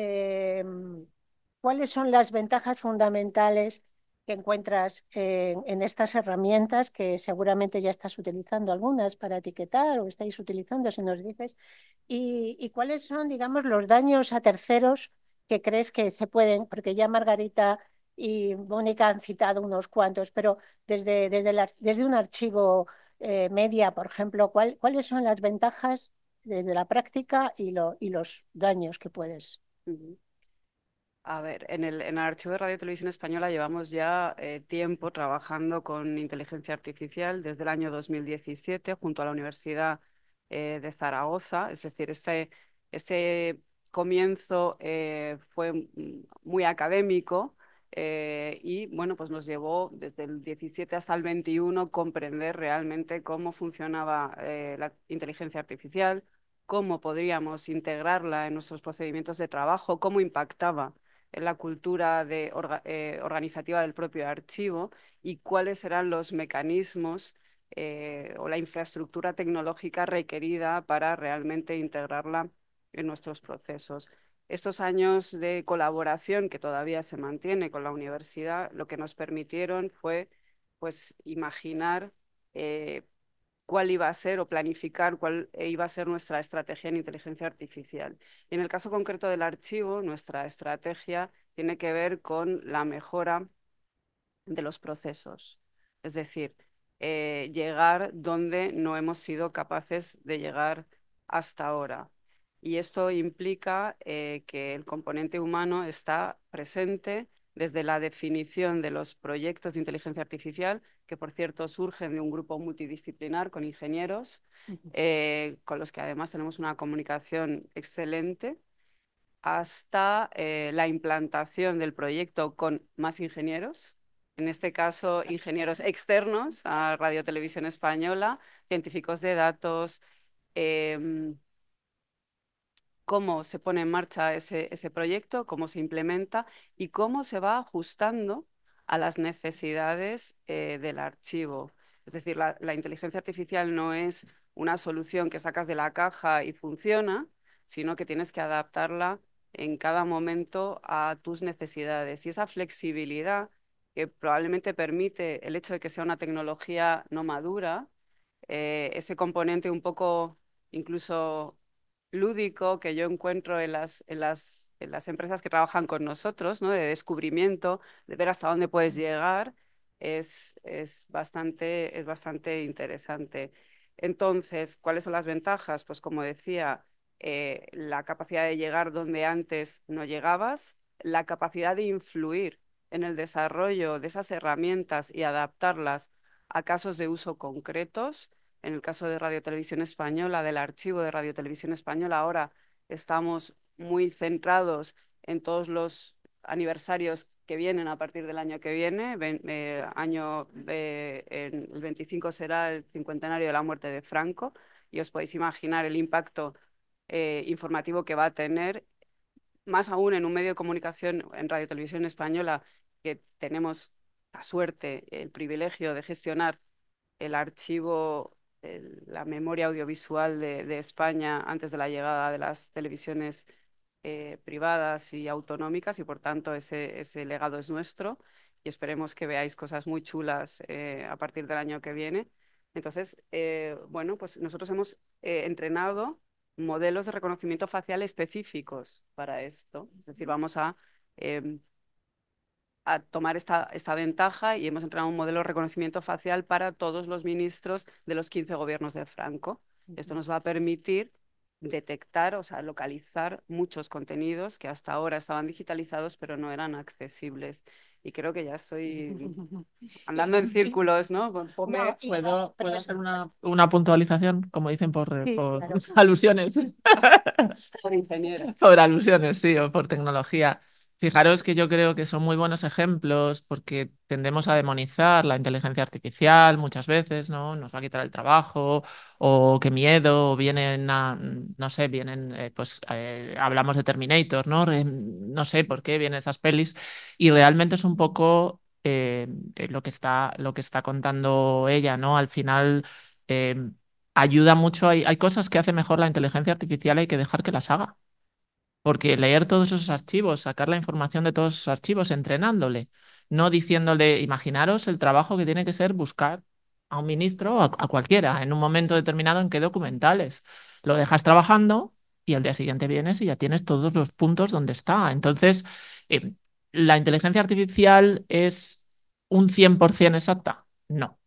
¿cuáles son las ventajas fundamentales que encuentras en, estas herramientas que seguramente ya estás utilizando algunas para etiquetar o estáis utilizando, si nos dices, y, cuáles son, digamos, los daños a terceros que crees que se pueden, porque ya Margarita y Mónica han citado unos cuantos, pero desde, desde, desde un archivo eh, media, por ejemplo, ¿cuáles son las ventajas desde la práctica y, y los daños que puedes? A ver, en el, Archivo de Radio Televisión Española llevamos ya eh, tiempo trabajando con inteligencia artificial desde el año 2017 junto a la Universidad eh, de Zaragoza. Es decir, ese, comienzo eh, fue muy académico y bueno, pues nos llevó desde el 17 hasta el 21 comprender realmente cómo funcionaba la inteligencia artificial, cómo podríamos integrarla en nuestros procedimientos de trabajo, cómo impactaba la cultura de eh, organizativa del propio archivo y cuáles serán los mecanismos eh, o la infraestructura tecnológica requerida para realmente integrarla en nuestros procesos. Estos años de colaboración que todavía se mantiene con la universidad, lo que nos permitieron fue pues, imaginar eh, cuál iba a ser o planificar cuál eh, iba a ser nuestra estrategia en inteligencia artificial. en el caso concreto del archivo, nuestra estrategia tiene que ver con la mejora de los procesos, es decir, eh, llegar donde no hemos sido capaces de llegar hasta ahora. Y esto implica eh, que el componente humano está presente desde la definición de los proyectos de inteligencia artificial que por cierto surgen de un grupo multidisciplinar con ingenieros, eh, con los que además tenemos una comunicación excelente, hasta eh, la implantación del proyecto con más ingenieros, en este caso ingenieros externos a Radio Televisión Española, científicos de datos, em, cómo se pone en marcha ese proyecto, cómo se implementa y cómo se va ajustando a las necesidades eh, del archivo. Es decir, la, inteligencia artificial no es una solución que sacas de la caja y funciona, sino que tienes que adaptarla en cada momento a tus necesidades. Y esa flexibilidad que probablemente permite el hecho de que sea una tecnología no madura, eh, ese componente un poco incluso lúdico que yo encuentro en las, en las las empresas que trabajan con nosotros, ¿no? de descubrimiento, de ver hasta dónde puedes llegar, es, es, bastante, es bastante interesante. Entonces, ¿cuáles son las ventajas? Pues como decía, eh, la capacidad de llegar donde antes no llegabas, la capacidad de influir en el desarrollo de esas herramientas y adaptarlas a casos de uso concretos. En el caso de Radio Televisión Española, del archivo de Radio Televisión Española, ahora estamos muy centrados en todos los aniversarios que vienen a partir del año que viene. Eh, año, el 25 será el cincuentenario de la muerte de Franco y os podéis imaginar el impacto eh, informativo que va a tener, más aún en un medio de comunicación, en Radio Televisión Española, que tenemos la suerte, el privilegio de gestionar el archivo, la memoria audiovisual de España antes de la llegada de las televisiones eh, privadas y autonómicas y por tanto ese, ese legado es nuestro y esperemos que veáis cosas muy chulas eh, a partir del año que viene. Entonces, eh, bueno, pues nosotros hemos entrenado modelos de reconocimiento facial específicos para esto. Es decir, vamos a, em, a tomar esta, esta ventaja y hemos entrenado un modelo de reconocimiento facial para todos los ministros de los 15 gobiernos de Franco. Esto nos va a permitir detectar, o sea, localizar muchos contenidos que hasta ahora estaban digitalizados pero no eran accesibles. Y creo que ya estoy andando en círculos, ¿no? ¿Puedo, hacer una, puntualización, como dicen, por, eh, alusiones? por ingenieros, Por alusiones, sí, o por tecnología. Fijaros que yo creo que son muy buenos ejemplos porque tendemos a demonizar la inteligencia artificial muchas veces, ¿no? Nos va a quitar el trabajo o qué miedo, o vienen no sé, vienen, eh, pues eh, hablamos de Terminator, ¿no? no sé por qué vienen esas pelis y realmente es un poco eh, lo, que está, lo que está contando ella, ¿no? Al final ayuda mucho, hay, hay cosas que hace mejor la inteligencia artificial, y hay que dejar que las haga. Porque leer todos esos archivos, sacar la información de todos esos archivos, entrenándole, no diciéndole, imaginaros el trabajo que tiene que ser buscar a un ministro o a, cualquiera en un momento determinado en qué documentales. Lo dejas trabajando y al día siguiente vienes y ya tienes todos los puntos donde está. Entonces, eh, ¿la inteligencia artificial es un 100% exacta? No.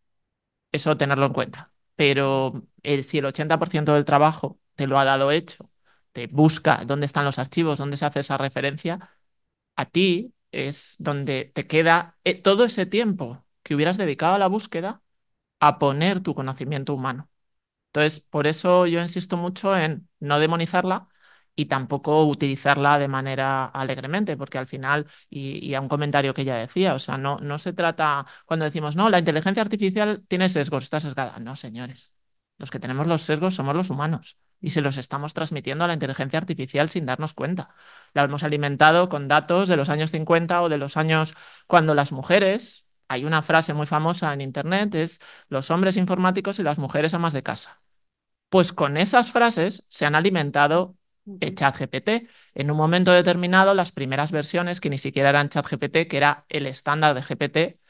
Eso tenerlo en cuenta. Pero eh, si el 80% del trabajo te lo ha dado hecho te busca dónde están los archivos, dónde se hace esa referencia, a ti es donde te queda eh, todo ese tiempo que hubieras dedicado a la búsqueda a poner tu conocimiento humano. Entonces, por eso yo insisto mucho en no demonizarla y tampoco utilizarla de manera alegremente, porque al final, y, a un comentario que ella decía, o sea, no, no se trata, cuando decimos, no, la inteligencia artificial tiene sesgos, está sesgada. No, señores, los que tenemos los sesgos somos los humanos y se los estamos transmitiendo a la inteligencia artificial sin darnos cuenta. La hemos alimentado con datos de los años 50 o de los años cuando las mujeres, hay una frase muy famosa en Internet, es los hombres informáticos y las mujeres amas de casa. Pues con esas frases se han alimentado el ChatGPT. En un momento determinado, las primeras versiones, que ni siquiera eran ChatGPT, que era el estándar de GPT,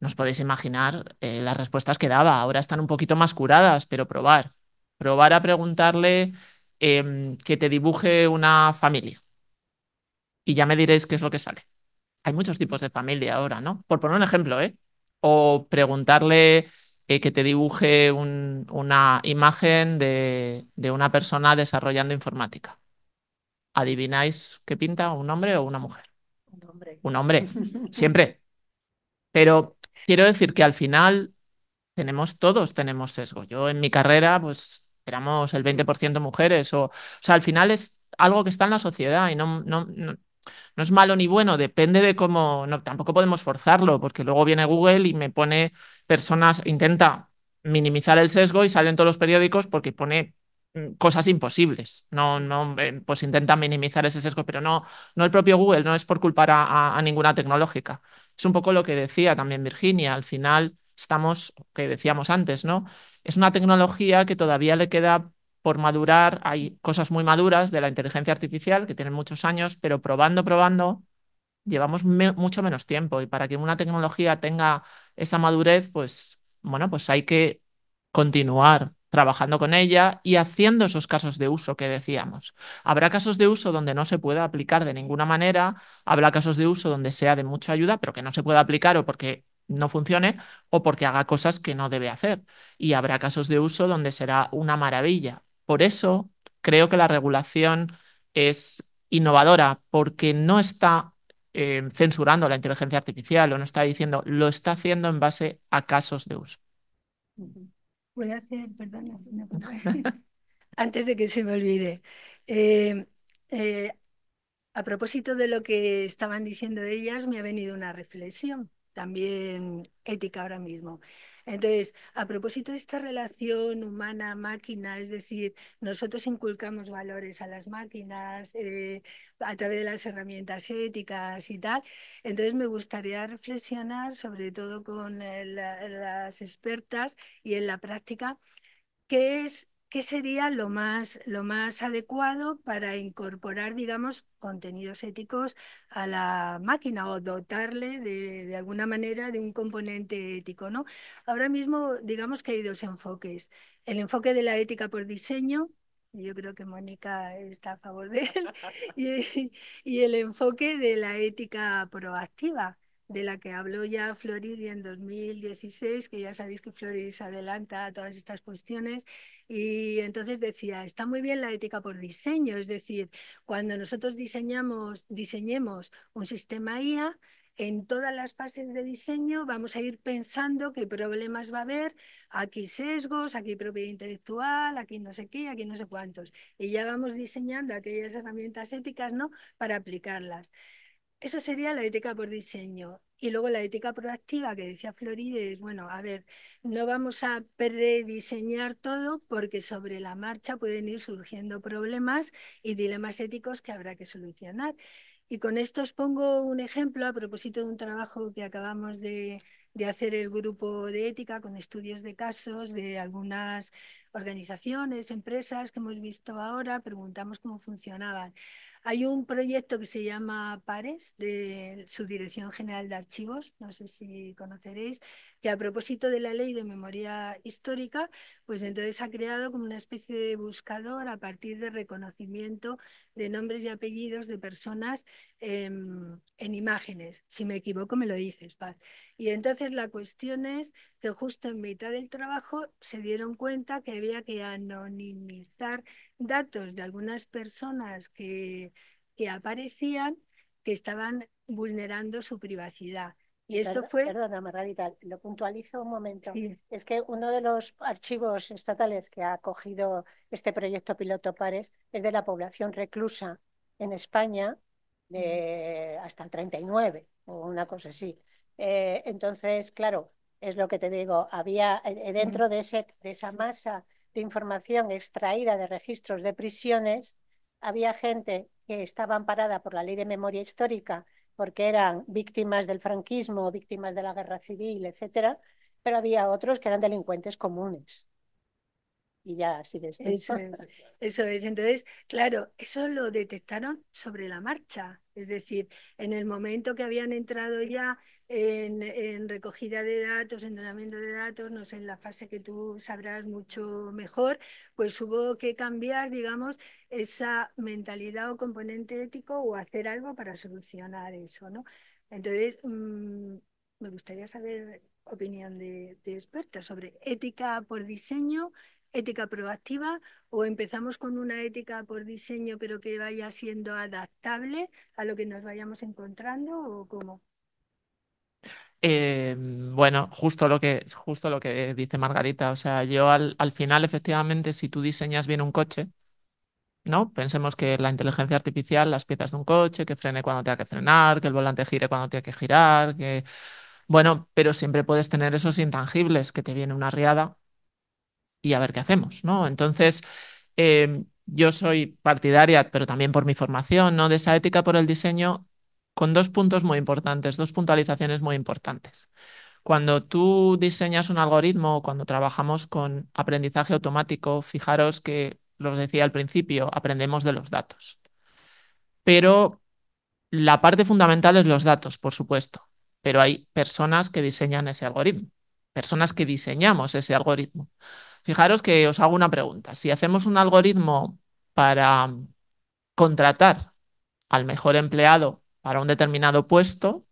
nos podéis imaginar eh, las respuestas que daba. Ahora están un poquito más curadas, pero probar Probar a preguntarle em, que te dibuje una familia. Y ya me diréis qué es lo que sale. Hay muchos tipos de familia ahora, ¿no? Por poner un ejemplo, ¿eh? O preguntarle eh, que te dibuje una imagen de, de una persona desarrollando informática. ¿Adivináis qué pinta? ¿Un hombre o una mujer? Un hombre. Un hombre, siempre. Pero quiero decir que al final tenemos todos, tenemos sesgo. Yo en mi carrera, pues éramos el 20% mujeres. O, sea, al final es algo que está en la sociedad y no, no, no, es malo ni bueno, depende de cómo, tampoco podemos forzarlo, porque luego viene Google y me pone personas, intenta minimizar el sesgo y salen todos los periódicos porque pone mm, cosas imposibles. No, no, eh, pues intenta minimizar ese sesgo, pero no, no el propio Google, no es por culpar a ninguna tecnológica. Es un poco lo que decía también Virginia, al final estamos, que decíamos antes, ¿no? Es una tecnología que todavía le queda por madurar. Hay cosas muy maduras de la inteligencia artificial que tienen muchos años, pero probando, probando, llevamos mucho menos tiempo. Y para que una tecnología tenga esa madurez, pues bueno, pues hay que continuar trabajando con ella y haciendo esos casos de uso que decíamos. Habrá casos de uso donde no se pueda aplicar de ninguna manera, habrá casos de uso donde sea de mucha ayuda, pero que no se pueda aplicar o porque no funcione o porque haga cosas que no debe hacer. Y habrá casos de uso donde será una maravilla. Por eso creo que la regulación es innovadora porque no está em, censurando la inteligencia artificial o no está diciendo, lo está haciendo en base a casos de uso. Voy hacer, perdón, antes de que se me olvide. Em, eh, a propósito de lo que estaban diciendo ellas, me ha venido una reflexión también ética ahora mismo. Entonces, a propósito de esta relación humana-máquina, es decir, nosotros inculcamos valores a las máquinas eh, a través de las herramientas éticas y tal, entonces me gustaría reflexionar, sobre todo con eh, las expertas y en la práctica, qué es qué sería lo más, lo más adecuado para incorporar, digamos, contenidos éticos a la máquina o dotarle de, alguna manera de un componente ético. ¿no? Ahora mismo, digamos que hay dos enfoques. El enfoque de la ética por diseño, yo creo que Mónica está a favor de él, y, y el enfoque de la ética proactiva de la que habló ya Floridi en 2016, que ya sabéis que Floridi se adelanta a todas estas cuestiones, y entonces decía, está muy bien la ética por diseño, es decir, cuando nosotros diseñamos, diseñemos un sistema IA, en todas las fases de diseño vamos a ir pensando qué problemas va a haber, aquí sesgos, aquí propiedad intelectual, aquí no sé qué, aquí no sé cuántos. Y ya vamos diseñando aquellas herramientas éticas ¿no? para aplicarlas. Eso sería la ética por diseño. Y luego la ética proactiva que decía Florides, bueno, a ver, no vamos a prediseñar todo porque sobre la marcha pueden ir surgiendo problemas y dilemas éticos que habrá que solucionar. Y con esto os pongo un ejemplo a propósito de un trabajo que acabamos de, de hacer el grupo de ética con estudios de casos de algunas organizaciones, empresas que hemos visto ahora, preguntamos cómo funcionaban. Hay un proyecto que se llama PARES, de su Dirección General de Archivos, no sé si conoceréis, que a propósito de la ley de memoria histórica, pues entonces ha creado como una especie de buscador a partir de reconocimiento de nombres y apellidos de personas em, en imágenes. Si me equivoco, me lo dices, Paz. Y entonces la cuestión es que justo en mitad del trabajo se dieron cuenta que había que anonimizar datos de algunas personas que aparecían que estaban vulnerando su privacidad. Y esto fue. Perdona, Margarita, lo puntualizo un momento. Es que uno de los archivos estatales que ha acogido este proyecto piloto Pares es de la población reclusa en España de hasta el 39 o una cosa así. Eh, entonces, claro, es lo que te digo, había eh, eh, dentro de, ese, de esa masa de información extraída de registros de prisiones, había gente que estaba amparada por la ley de memoria histórica porque eran víctimas del franquismo, víctimas de la guerra civil, etcétera, pero había otros que eran delincuentes comunes. Y ya así de eso, eso es. Entonces, claro, eso lo detectaron sobre la marcha. Es decir, en el momento que habían entrado ya en, recogida de datos, en donamiento de datos, no sé, en la fase que tú sabrás mucho mejor, pues hubo que cambiar, digamos, esa mentalidad o componente ético o hacer algo para solucionar eso, ¿no? Entonces, mm, me gustaría saber opinión de, de sobre ética por diseño, ética proactiva o empezamos con una ética por diseño pero que vaya siendo adaptable a lo que nos vayamos encontrando o cómo. Em, bueno, justo lo que, justo lo que dice Margarita. O sea, yo al, final, efectivamente, si tú diseñas bien un coche, ¿no? Pensemos que la inteligencia artificial, las piezas de un coche, que frene cuando tenga que frenar, que el volante gire cuando tenga que girar, que. Bueno, pero siempre puedes tener esos intangibles que te viene una riada y a ver qué hacemos, ¿no? Entonces, em, yo soy partidaria, pero también por mi formación, ¿no? De esa ética por el diseño con dos puntos muy importantes, dos puntualizaciones muy importantes. Cuando tú diseñas un algoritmo, cuando trabajamos con aprendizaje automático, fijaros que, los decía al principio, aprendemos de los datos. Pero la parte fundamental es los datos, por supuesto, pero hay personas que diseñan ese algoritmo, personas que diseñamos ese algoritmo. Fijaros que os hago una pregunta. Si hacemos un algoritmo para contratar al mejor empleado para un determinado puesto,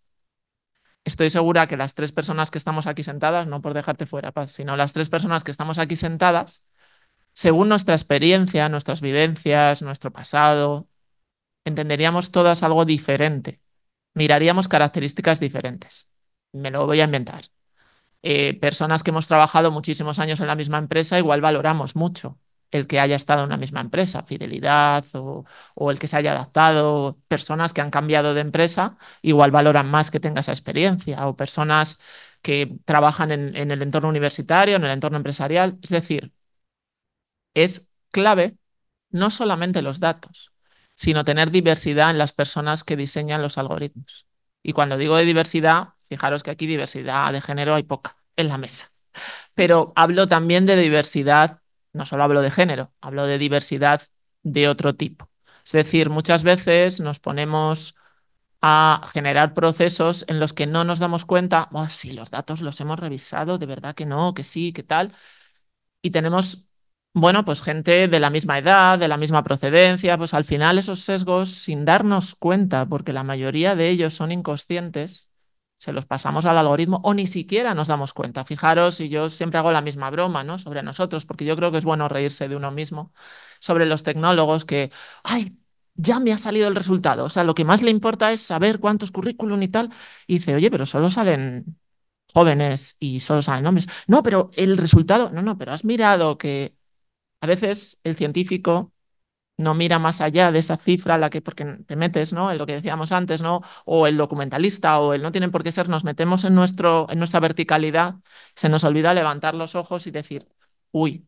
estoy segura que las tres personas que estamos aquí sentadas, no por dejarte fuera, Paz, sino las tres personas que estamos aquí sentadas, según nuestra experiencia, nuestras vivencias, nuestro pasado, entenderíamos todas algo diferente, miraríamos características diferentes. Me lo voy a inventar. Eh, personas que hemos trabajado muchísimos años en la misma empresa, igual valoramos mucho el que haya estado en una misma empresa, fidelidad o, el que se haya adaptado, personas que han cambiado de empresa, igual valoran más que tenga esa experiencia, o personas que trabajan en, en el entorno universitario, en el entorno empresarial. Es decir, es clave no solamente los datos, sino tener diversidad en las personas que diseñan los algoritmos. Y cuando digo de diversidad, fijaros que aquí diversidad de género hay poca en la mesa, pero hablo también de diversidad no solo hablo de género, hablo de diversidad de otro tipo. Es decir, muchas veces nos ponemos a generar procesos en los que no nos damos cuenta, oh, si los datos los hemos revisado, de verdad que no, que sí, que tal. Y tenemos, bueno, pues gente de la misma edad, de la misma procedencia, pues al final esos sesgos, sin darnos cuenta, porque la mayoría de ellos son inconscientes, se los pasamos al algoritmo o ni siquiera nos damos cuenta. Fijaros, y yo siempre hago la misma broma ¿no? sobre nosotros, porque yo creo que es bueno reírse de uno mismo, sobre los tecnólogos que, ay, ya me ha salido el resultado. O sea, lo que más le importa es saber cuántos currículum y tal. Y dice, oye, pero solo salen jóvenes y solo salen hombres. No, pero el resultado, no, no, pero has mirado que a veces el científico no mira más allá de esa cifra a la que porque te metes, ¿no? En lo que decíamos antes, ¿no? O el documentalista o el no tienen por qué ser, nos metemos en nuestro en nuestra verticalidad, se nos olvida levantar los ojos y decir, "Uy,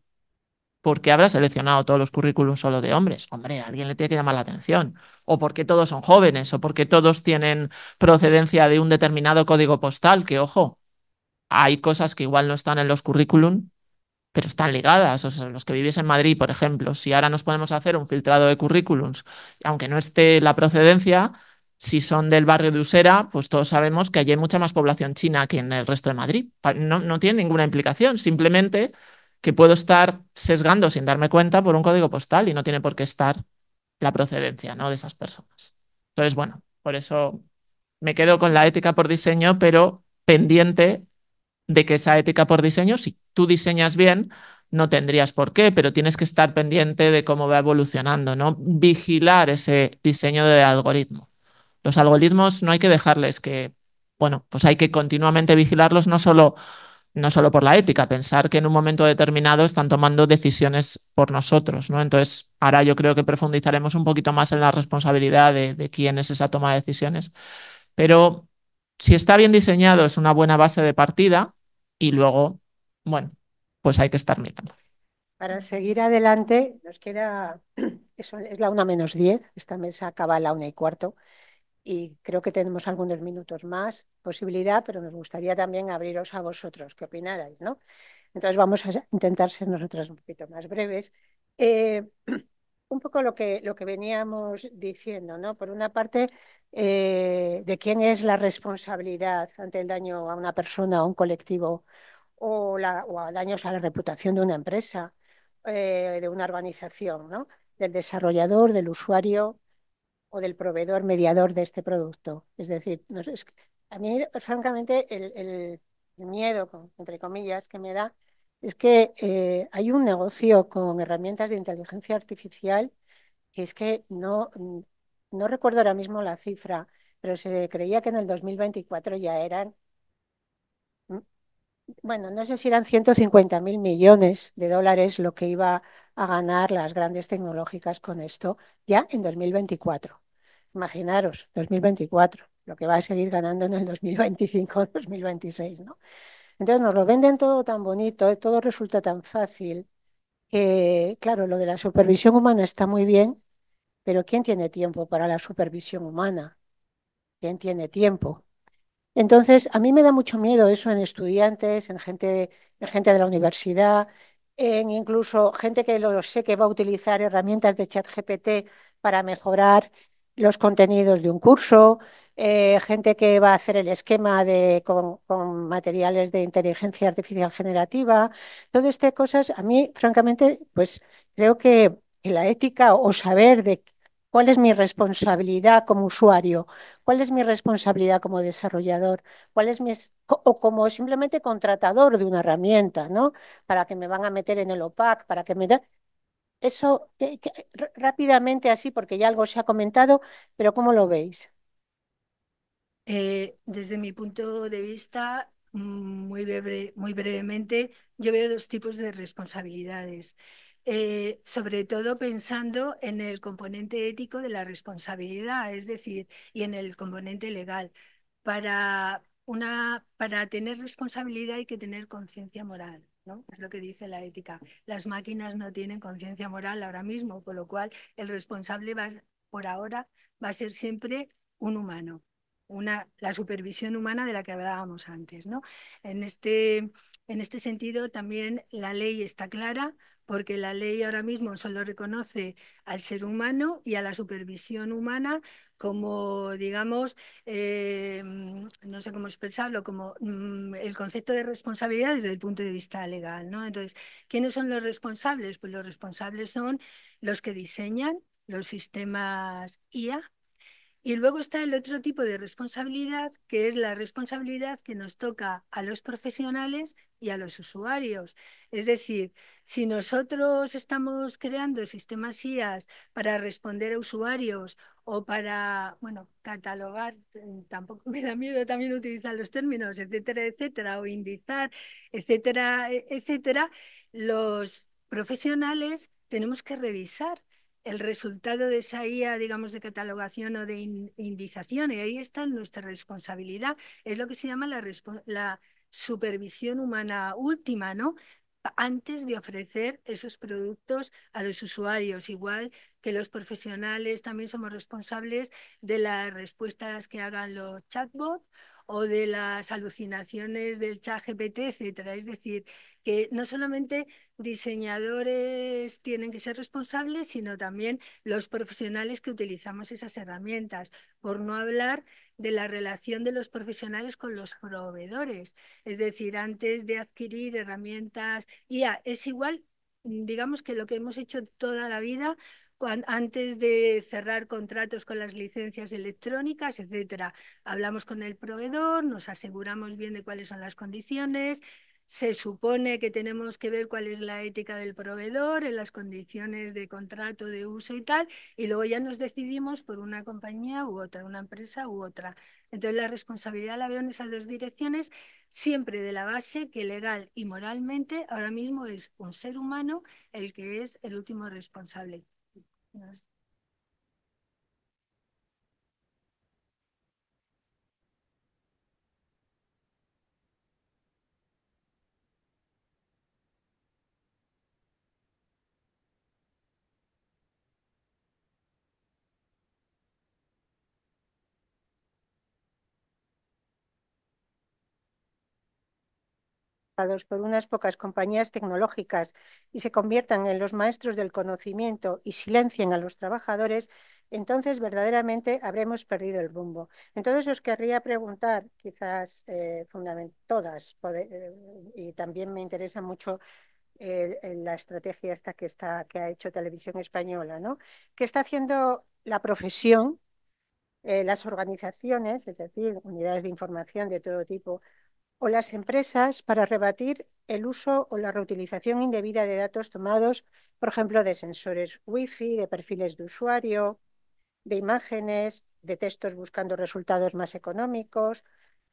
¿por qué habrá seleccionado todos los currículums solo de hombres? Hombre, alguien le tiene que llamar la atención. O porque todos son jóvenes, o porque todos tienen procedencia de un determinado código postal, que ojo, hay cosas que igual no están en los currículum pero están ligadas. O sea, los que vivís en Madrid, por ejemplo, si ahora nos ponemos a hacer un filtrado de currículums, aunque no esté la procedencia, si son del barrio de Usera, pues todos sabemos que allí hay mucha más población china que en el resto de Madrid. No, no tiene ninguna implicación, simplemente que puedo estar sesgando sin darme cuenta por un código postal y no tiene por qué estar la procedencia ¿no? de esas personas. Entonces, bueno, por eso me quedo con la ética por diseño, pero pendiente de que esa ética por diseño sí tú diseñas bien, no tendrías por qué, pero tienes que estar pendiente de cómo va evolucionando, ¿no? Vigilar ese diseño de algoritmo. Los algoritmos no hay que dejarles que, bueno, pues hay que continuamente vigilarlos, no solo, no solo por la ética, pensar que en un momento determinado están tomando decisiones por nosotros, ¿no? Entonces, ahora yo creo que profundizaremos un poquito más en la responsabilidad de, de quién es esa toma de decisiones. Pero si está bien diseñado, es una buena base de partida y luego bueno, pues hay que estar mirando. Para seguir adelante, nos queda, eso es la una menos diez, esta mesa acaba a la una y cuarto y creo que tenemos algunos minutos más, posibilidad, pero nos gustaría también abriros a vosotros, que opinarais, ¿no? Entonces vamos a intentar ser nosotras un poquito más breves. Eh, un poco lo que, lo que veníamos diciendo, ¿no? Por una parte, eh, de quién es la responsabilidad ante el daño a una persona, o a un colectivo o, la, o a daños a la reputación de una empresa, eh, de una organización, ¿no? del desarrollador, del usuario o del proveedor mediador de este producto. Es decir, a mí, francamente, el, miedo, entre comillas, que me da es que eh, hay un negocio con herramientas de inteligencia artificial que es que no, no recuerdo ahora mismo la cifra, pero se creía que en el 2024 ya eran bueno, no sé si eran 150 mil millones de dólares lo que iba a ganar las grandes tecnológicas con esto ya en 2024. Imaginaros, 2024, lo que va a seguir ganando en el 2025, 2026, ¿no? Entonces nos lo venden todo tan bonito, eh, todo resulta tan fácil, que claro, lo de la supervisión humana está muy bien, pero ¿quién tiene tiempo para la supervisión humana? ¿Quién tiene tiempo? Entonces, a mí me da mucho miedo eso en estudiantes, en gente, gente de la universidad, en incluso gente que lo sé que va a utilizar herramientas de ChatGPT para mejorar los contenidos de un curso, eh, gente que va a hacer el esquema de, con, con, materiales de inteligencia artificial generativa, todas estas cosas, a mí, francamente, pues creo que la ética o saber de cuál es mi responsabilidad como usuario, ¿Cuál es mi responsabilidad como desarrollador? ¿Cuál es mi o como simplemente contratador de una herramienta, ¿no? Para que me van a meter en el OPAC, para que me da eso rápidamente así porque ya algo se ha comentado, pero ¿cómo lo veis? Eh, desde mi punto de vista, mm, muy, muy brevemente, yo veo dos tipos de responsabilidades. Eh, sobre todo pensando en el componente ético de la responsabilidad, es decir, y en el componente legal. Para, tener responsabilidad hay que tener conciencia moral. ¿no? Es lo que dice la ética. Las máquinas no tienen conciencia moral ahora mismo, por lo cual el responsable va, por ahora va a ser siempre un humano, la supervisión humana de la que hablábamos antes. ¿no? en este, este sentido, también la ley está clara, porque la ley ahora mismo solo reconoce al ser humano y a la supervisión humana como, digamos, eh, mm, no sé cómo expresarlo, como mm, el concepto de responsabilidad desde el punto de vista legal, ¿no? Entonces, ¿quiénes son los responsables? Pues los responsables son los que diseñan los sistemas IA, y luego está el otro tipo de responsabilidad, que es la responsabilidad que nos toca a los profesionales y a los usuarios. Es decir, si nosotros estamos creando sistemas IAS para responder a usuarios o para, bueno, catalogar, mm, tampoco me da miedo también utilizar los términos, etcétera, etcétera, o indizar, etcétera, e, etcétera, los profesionales tenemos que revisar el resultado de esa IA, digamos, de catalogación o de indicación, Y ahí está nuestra responsabilidad. Es lo que se llama la, la supervisión humana última, ¿no? antes de ofrecer esos productos a los usuarios, igual que los profesionales también somos responsables de las respuestas que hagan los chatbots o de las alucinaciones del chat GPT, etcétera. Es decir, que no solamente diseñadores tienen que ser responsables, sino también los profesionales que utilizamos esas herramientas, por no hablar de la relación de los profesionales con los proveedores. Es decir, antes de adquirir herramientas IA, es igual, digamos que lo que hemos hecho toda la vida, antes de cerrar contratos con las licencias electrónicas, etcétera. Hablamos con el proveedor, nos aseguramos bien de cuáles son las condiciones. Se supone que tenemos que ver cuál es la ética del proveedor, en las condiciones de contrato, de uso y tal, y luego ya nos decidimos por una compañía u otra, una empresa u otra. Entonces la responsabilidad la veo en esas dos direcciones, siempre de la base que legal y moralmente ahora mismo es un ser humano el que es el último responsable. Yeah. por unas pocas compañías tecnológicas y se conviertan en los maestros del conocimiento y silencien a los trabajadores, entonces verdaderamente habremos perdido el rumbo. Entonces os querría preguntar, quizás eh, todas, eh, y también me interesa mucho la estrategia esta que, está, que ha hecho Televisión Española, ¿no? ¿Qué está haciendo la profesión? Eh, las organizaciones, es decir, unidades de información de todo tipo, o las empresas para rebatir el uso o la reutilización indebida de datos tomados, por ejemplo, de sensores Wi-Fi, de perfiles de usuario, de imágenes, de textos buscando resultados más económicos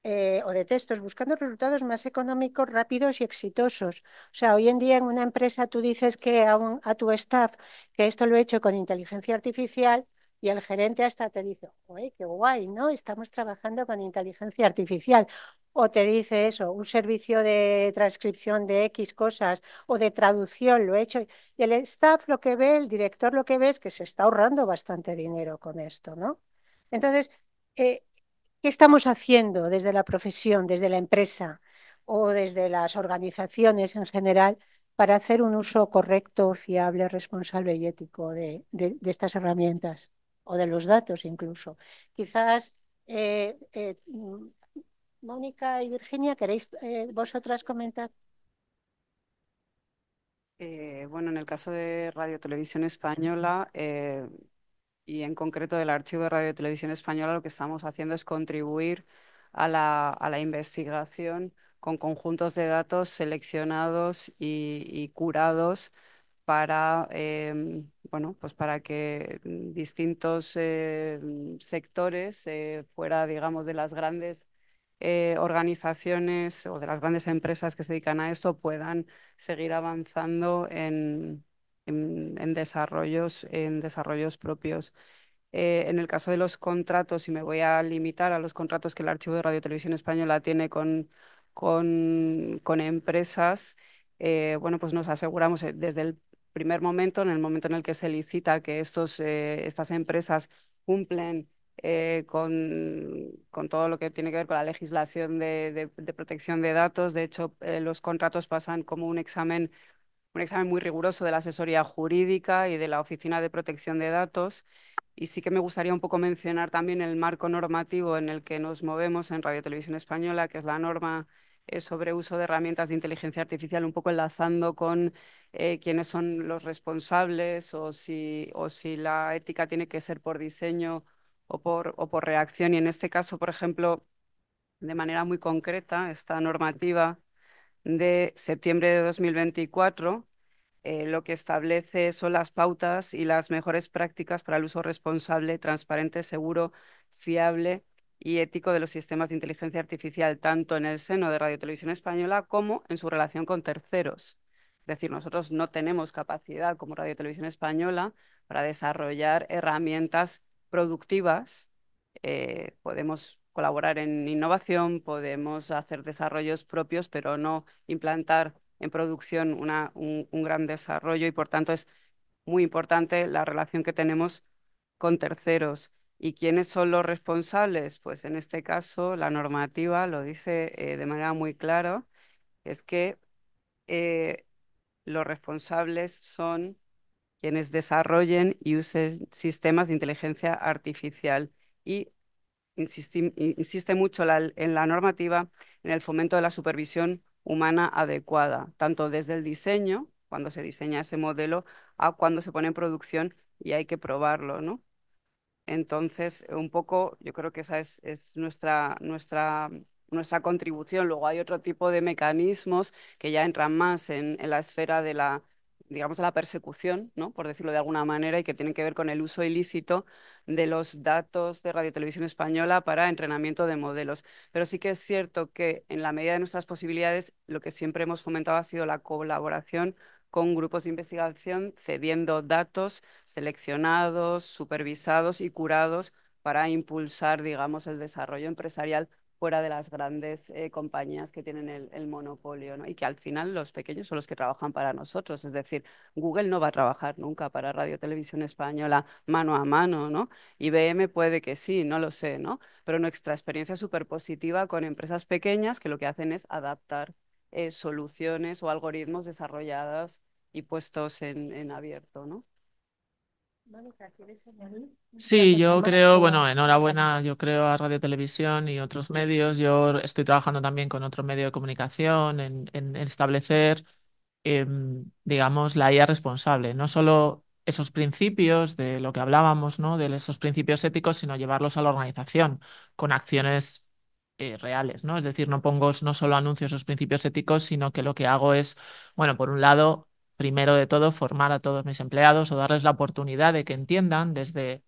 eh, o de textos buscando resultados más económicos, rápidos y exitosos. O sea, hoy en día en una empresa tú dices que a tu staff que esto lo he hecho con inteligencia artificial y el gerente hasta te dice, oye, qué guay, ¿no? Estamos trabajando con inteligencia artificial. O te dice eso, un servicio de transcripción de X cosas o de traducción, lo he hecho. Y el staff lo que ve, el director lo que ve es que se está ahorrando bastante dinero con esto, ¿no? Entonces, eh, ¿qué estamos haciendo desde la profesión, desde la empresa o desde las organizaciones en general para hacer un uso correcto, fiable, responsable y ético de estas herramientas? o de los datos incluso. Quizás, eh, eh, mm, Mónica y Virginia, ¿queréis eh, vosotras comentar? bueno, en el caso de Radio Televisión Española y en concreto del archivo de Radio Televisión Española, lo que estamos haciendo es contribuir a la, a la investigación con conjuntos de datos seleccionados y curados para, em, bueno, pues para que distintos eh, sectores, eh, fuera digamos, de las grandes eh, organizaciones o de las grandes empresas que se dedican a esto, puedan seguir avanzando en, desarrollos, en desarrollos propios. en el caso de los contratos, y me voy a limitar a los contratos que el Archivo de Radio Televisión Española tiene con, con, empresas, bueno, pues nos aseguramos desde el primer momento, en el momento en el que se licita que estos, eh, estas empresas cumplen eh, con, todo lo que tiene que ver con la legislación de, protección de datos. De hecho, eh, los contratos pasan como un examen, un examen muy riguroso de la asesoría jurídica y de la Oficina de Protección de Datos. Y sí que me gustaría un poco mencionar también el marco normativo en el que nos movemos en Radio Televisión Española, que es la norma eh, sobre uso de herramientas de inteligencia artificial, un poco enlazando con eh, quiénes son los responsables o si, o si la ética tiene que ser por diseño o por, reacción. Y en este caso, por ejemplo, de manera muy concreta, esta normativa de septiembre de 2024 eh, lo que establece son las pautas y las mejores prácticas para el uso responsable, transparente, seguro, fiable y ético de los sistemas de inteligencia artificial, tanto en el seno de Radio Televisión Española como en su relación con terceros. Es decir, nosotros no tenemos capacidad como Radio Televisión Española para desarrollar herramientas productivas. Eh, podemos colaborar en innovación, podemos hacer desarrollos propios, pero no implantar en producción un gran desarrollo y por tanto es muy importante la relación que tenemos con terceros. ¿Y quiénes son los responsables? Pues en este caso la normativa lo dice eh, de manera muy clara, es que eh, los responsables son quienes desarrollen y usen sistemas de inteligencia artificial. Y insiste, mucho en la normativa, en el fomento de la supervisión humana adecuada, tanto desde el diseño, cuando se diseña ese modelo, a cuando se pone en producción y hay que probarlo, ¿no? Entonces, un poco, yo creo que esa es, nuestra, nuestra nuestra contribución. Luego hay otro tipo de mecanismos que ya entran más en, la esfera de la, digamos, la persecución, ¿no? por decirlo de alguna manera, y que tienen que ver con el uso ilícito de los datos de Radio Televisión Española para entrenamiento de modelos. Pero sí que es cierto que en la medida de nuestras posibilidades, lo que siempre hemos fomentado ha sido la colaboración con grupos de investigación cediendo datos seleccionados, supervisados y curados para impulsar, digamos, el desarrollo empresarial fuera de las grandes eh, compañías que tienen el, monopolio, ¿no? Y que al final los pequeños son los que trabajan para nosotros. Es decir, Google no va a trabajar nunca para Radio Televisión Española mano a mano, ¿no? IBM puede que sí, no lo sé, ¿no? Pero nuestra experiencia es súper positiva con empresas pequeñas que lo que hacen es adaptar eh, soluciones o algoritmos desarrolladas y puestos en, abierto, ¿no? Sí, yo creo, bueno, enhorabuena, yo creo a Radio Televisión y otros medios. Yo estoy trabajando también con otro medio de comunicación en, establecer, em, digamos, la IA responsable. No solo esos principios de lo que hablábamos, ¿no? De esos principios éticos, sino llevarlos a la organización con acciones eh, reales, ¿no? Es decir, no pongo no solo anuncios esos principios éticos, sino que lo que hago es, bueno, por un lado, primero de todo, formar a todos mis empleados o darles la oportunidad de que entiendan desde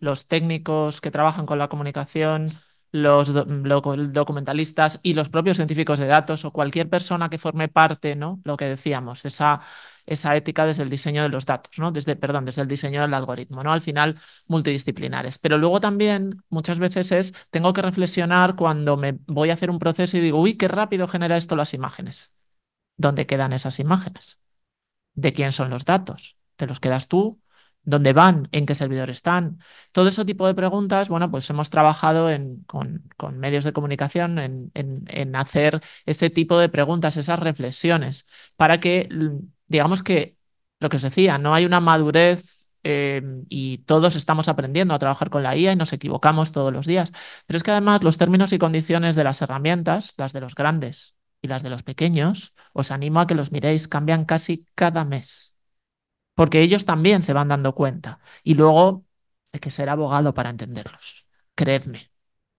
los técnicos que trabajan con la comunicación, los documentalistas y los propios científicos de datos o cualquier persona que forme parte, ¿no? Lo que decíamos, esa, ética desde el diseño de los datos, ¿no? Desde, perdón, desde el diseño del algoritmo, ¿no? Al final, multidisciplinares. Pero luego también muchas veces es, tengo que reflexionar cuando me voy a hacer un proceso y digo, uy, qué rápido genera esto las imágenes. ¿Dónde quedan esas imágenes? ¿De quién son los datos? ¿Te los quedas tú? dónde van, en qué servidor están. Todo ese tipo de preguntas, bueno, pues hemos trabajado en, con, medios de comunicación en, hacer ese tipo de preguntas, esas reflexiones, para que, digamos que, lo que os decía, no hay una madurez. Em, y todos estamos aprendiendo a trabajar con la IA y nos equivocamos todos los días. Pero es que además los términos y condiciones de las herramientas, las de los grandes y las de los pequeños, os animo a que los miréis, cambian casi cada mes porque ellos también se van dando cuenta. Y luego hay que ser abogado para entenderlos, creedme.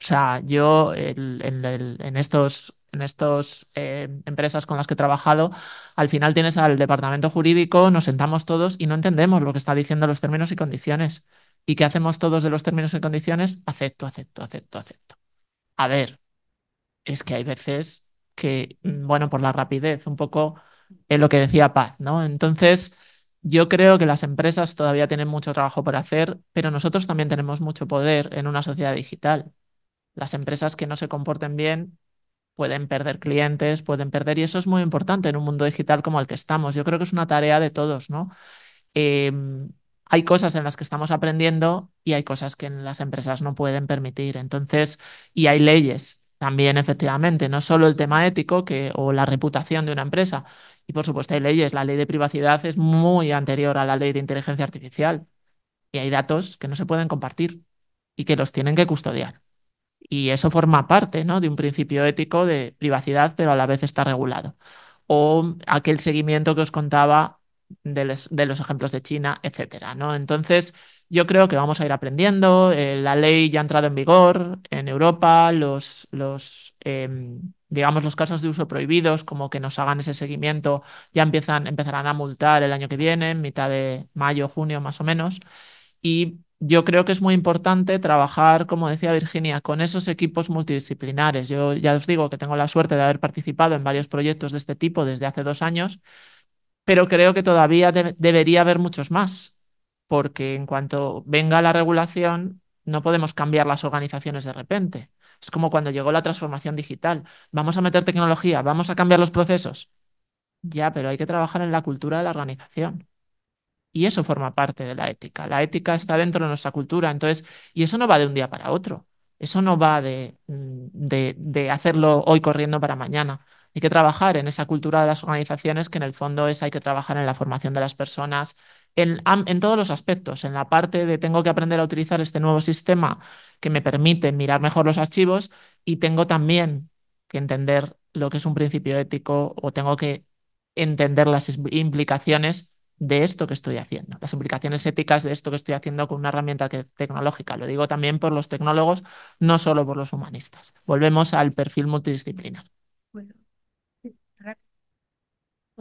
O sea, yo en estos en estas eh, empresas con las que he trabajado, al final tienes al departamento jurídico, nos sentamos todos y no entendemos lo que está diciendo los términos y condiciones. ¿Y qué hacemos todos de los términos y condiciones? Acepto, acepto, acepto, acepto. A ver, es que hay veces que, mm, bueno, por la rapidez, un poco es eh, lo que decía Paz, ¿no? Entonces, yo creo que las empresas todavía tienen mucho trabajo por hacer, pero nosotros también tenemos mucho poder en una sociedad digital. Las empresas que no se comporten bien pueden perder clientes, pueden perder, y eso es muy importante en un mundo digital como el que estamos. Yo creo que es una tarea de todos, ¿no? Em, hay cosas en las que estamos aprendiendo y hay cosas que las empresas no pueden permitir. Entonces, y hay leyes también, efectivamente, no solo el tema ético que, o la reputación de una empresa, y por supuesto hay leyes. La ley de privacidad es muy anterior a la ley de inteligencia artificial. Y hay datos que no se pueden compartir y que los tienen que custodiar. Y eso forma parte ¿no? de un principio ético de privacidad, pero a la vez está regulado. O aquel seguimiento que os contaba de, los ejemplos de China, etcétera, ¿no? Entonces, yo creo que vamos a ir aprendiendo. Eh, la ley ya ha entrado en vigor en Europa, los, los em, digamos, los casos de uso prohibidos, como que nos hagan ese seguimiento, ya empiezan, empezarán a multar el año que viene, mitad de mayo, junio más o menos. Y yo creo que es muy importante trabajar, como decía Virginia, con esos equipos multidisciplinares. Yo ya os digo que tengo la suerte de haber participado en varios proyectos de este tipo desde hace dos años pero creo que todavía debería haber muchos más, porque en cuanto venga la regulación, no podemos cambiar las organizaciones de repente. Es como cuando llegó la transformación digital. Vamos a meter tecnología, vamos a cambiar los procesos. Ya, pero hay que trabajar en la cultura de la organización. Y eso forma parte de la ética. La ética está dentro de nuestra cultura. Entonces, y eso no va de un día para otro. Eso no va de mm, hacerlo hoy corriendo para mañana. Hay que trabajar en esa cultura de las organizaciones que en el fondo es hay que trabajar en la formación de las personas, en, en todos los aspectos, en la parte de tengo que aprender a utilizar este nuevo sistema que me permite mirar mejor los archivos y tengo también que entender lo que es un principio ético o tengo que entender las implicaciones de esto que estoy haciendo, las implicaciones éticas de esto que estoy haciendo con una herramienta que, tecnológica. Lo digo también por los tecnólogos, no solo por los humanistas. Volvemos al perfil multidisciplinar.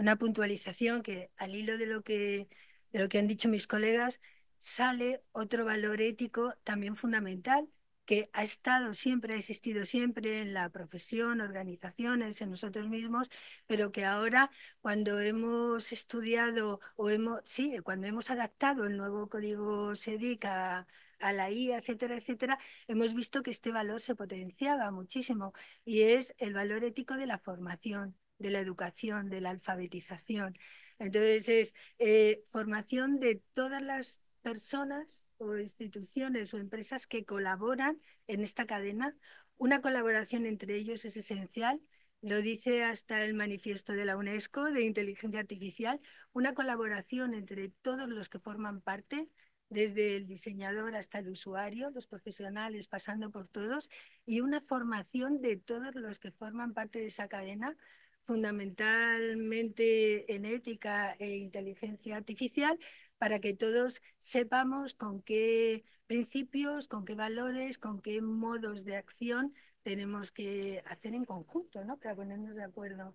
una puntualización que al hilo de lo que, de lo que han dicho mis colegas, sale otro valor ético también fundamental que ha estado siempre, ha existido siempre en la profesión, organizaciones, en nosotros mismos, pero que ahora cuando hemos estudiado o hemos, sí, cuando hemos adaptado el nuevo código SEDIC a, a la IA, etcétera, etcétera, hemos visto que este valor se potenciaba muchísimo y es el valor ético de la formación de la educación, de la alfabetización. Entonces es eh, formación de todas las personas o instituciones o empresas que colaboran en esta cadena. Una colaboración entre ellos es esencial, lo dice hasta el manifiesto de la UNESCO de inteligencia artificial, una colaboración entre todos los que forman parte desde el diseñador hasta el usuario, los profesionales, pasando por todos, y una formación de todos los que forman parte de esa cadena fundamentalmente en ética e inteligencia artificial, para que todos sepamos con qué principios, con qué valores, con qué modos de acción tenemos que hacer en conjunto, ¿no? Para ponernos de acuerdo.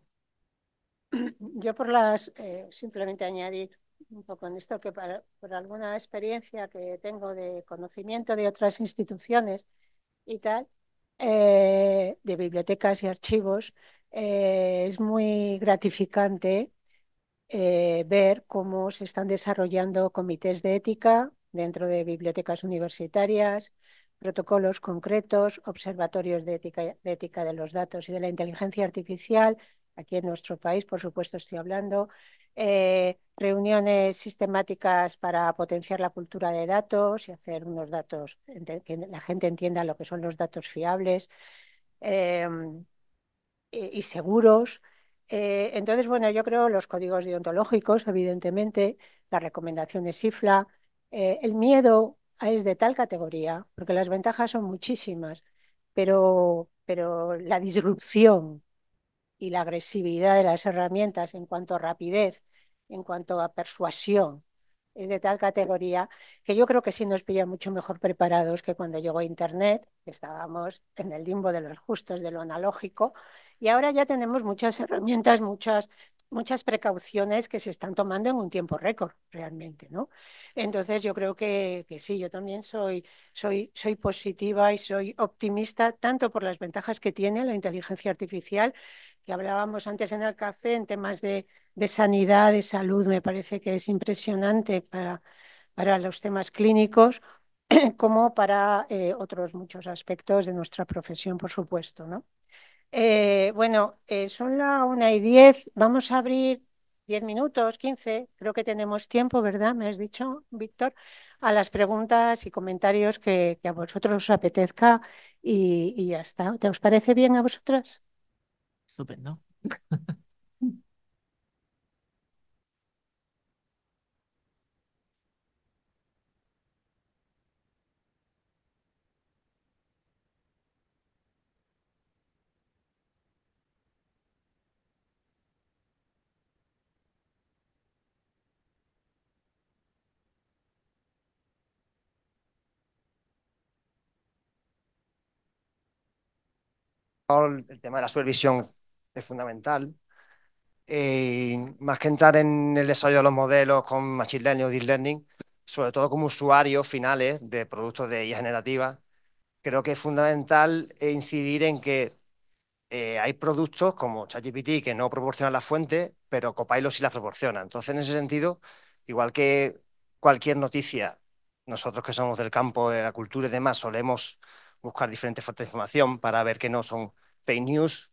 Yo por las, eh, simplemente añadir un poco en esto que por alguna experiencia que tengo de conocimiento de otras instituciones y tal, eh, de bibliotecas y archivos, eh, es muy gratificante eh, ver cómo se están desarrollando comités de ética dentro de bibliotecas universitarias, protocolos concretos, observatorios de ética, de ética de los datos y de la inteligencia artificial, aquí en nuestro país, por supuesto, estoy hablando, eh, reuniones sistemáticas para potenciar la cultura de datos y hacer unos datos que la gente entienda lo que son los datos fiables. Em, eh, y seguros. Eh, entonces, bueno, yo creo los códigos deontológicos, evidentemente, las recomendaciones IFLA, eh, el miedo es de tal categoría, porque las ventajas son muchísimas, pero, la disrupción y la agresividad de las herramientas en cuanto a rapidez, en cuanto a persuasión, es de tal categoría que yo creo que sí nos pilla mucho mejor preparados que cuando llegó Internet, estábamos en el limbo de los justos, de lo analógico, y ahora ya tenemos muchas herramientas, muchas, muchas precauciones que se están tomando en un tiempo récord realmente, ¿no? Entonces yo creo que, sí, yo también soy, soy, soy positiva y soy optimista tanto por las ventajas que tiene la inteligencia artificial, que hablábamos antes en el café en temas de, sanidad, de salud, me parece que es impresionante para, para los temas clínicos como para eh, otros muchos aspectos de nuestra profesión, por supuesto, ¿no? Eh, bueno, eh, son las una y diez. Vamos a abrir diez minutos, quince. Creo que tenemos tiempo, ¿verdad? Me has dicho, Víctor, a las preguntas y comentarios que, a vosotros os apetezca y, y ya está. ¿Te os parece bien a vosotras? Estupendo. el tema de la supervisión es fundamental. Eh, más que entrar en el desarrollo de los modelos con Machine Learning o Deep Learning, sobre todo como usuarios finales de productos de IA generativa, creo que es fundamental incidir en que eh, hay productos como ChatGPT que no proporcionan la fuente, pero Copilot sí las proporciona. Entonces, en ese sentido, igual que cualquier noticia, nosotros que somos del campo de la cultura y demás, solemos buscar diferentes fuentes de información para ver que no son fake news.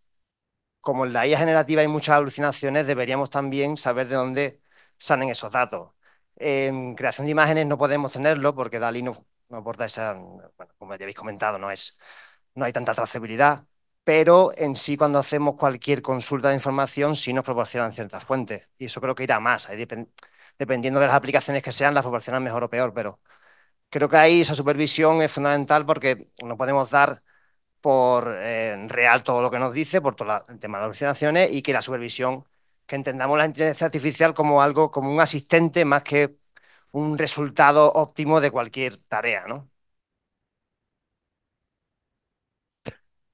Como en la IA generativa hay muchas alucinaciones, deberíamos también saber de dónde salen esos datos. En creación de imágenes no podemos tenerlo porque dali no, aporta esa, bueno, como ya habéis comentado, no, es, no hay tanta trazabilidad, pero en sí cuando hacemos cualquier consulta de información sí nos proporcionan ciertas fuentes y eso creo que irá más, dependiendo de las aplicaciones que sean, las proporcionan mejor o peor, pero Creo que ahí esa supervisión es fundamental porque no podemos dar por eh, real todo lo que nos dice, por todo el tema de las alucinaciones y que la supervisión, que entendamos la inteligencia artificial como algo, como un asistente más que un resultado óptimo de cualquier tarea, ¿no?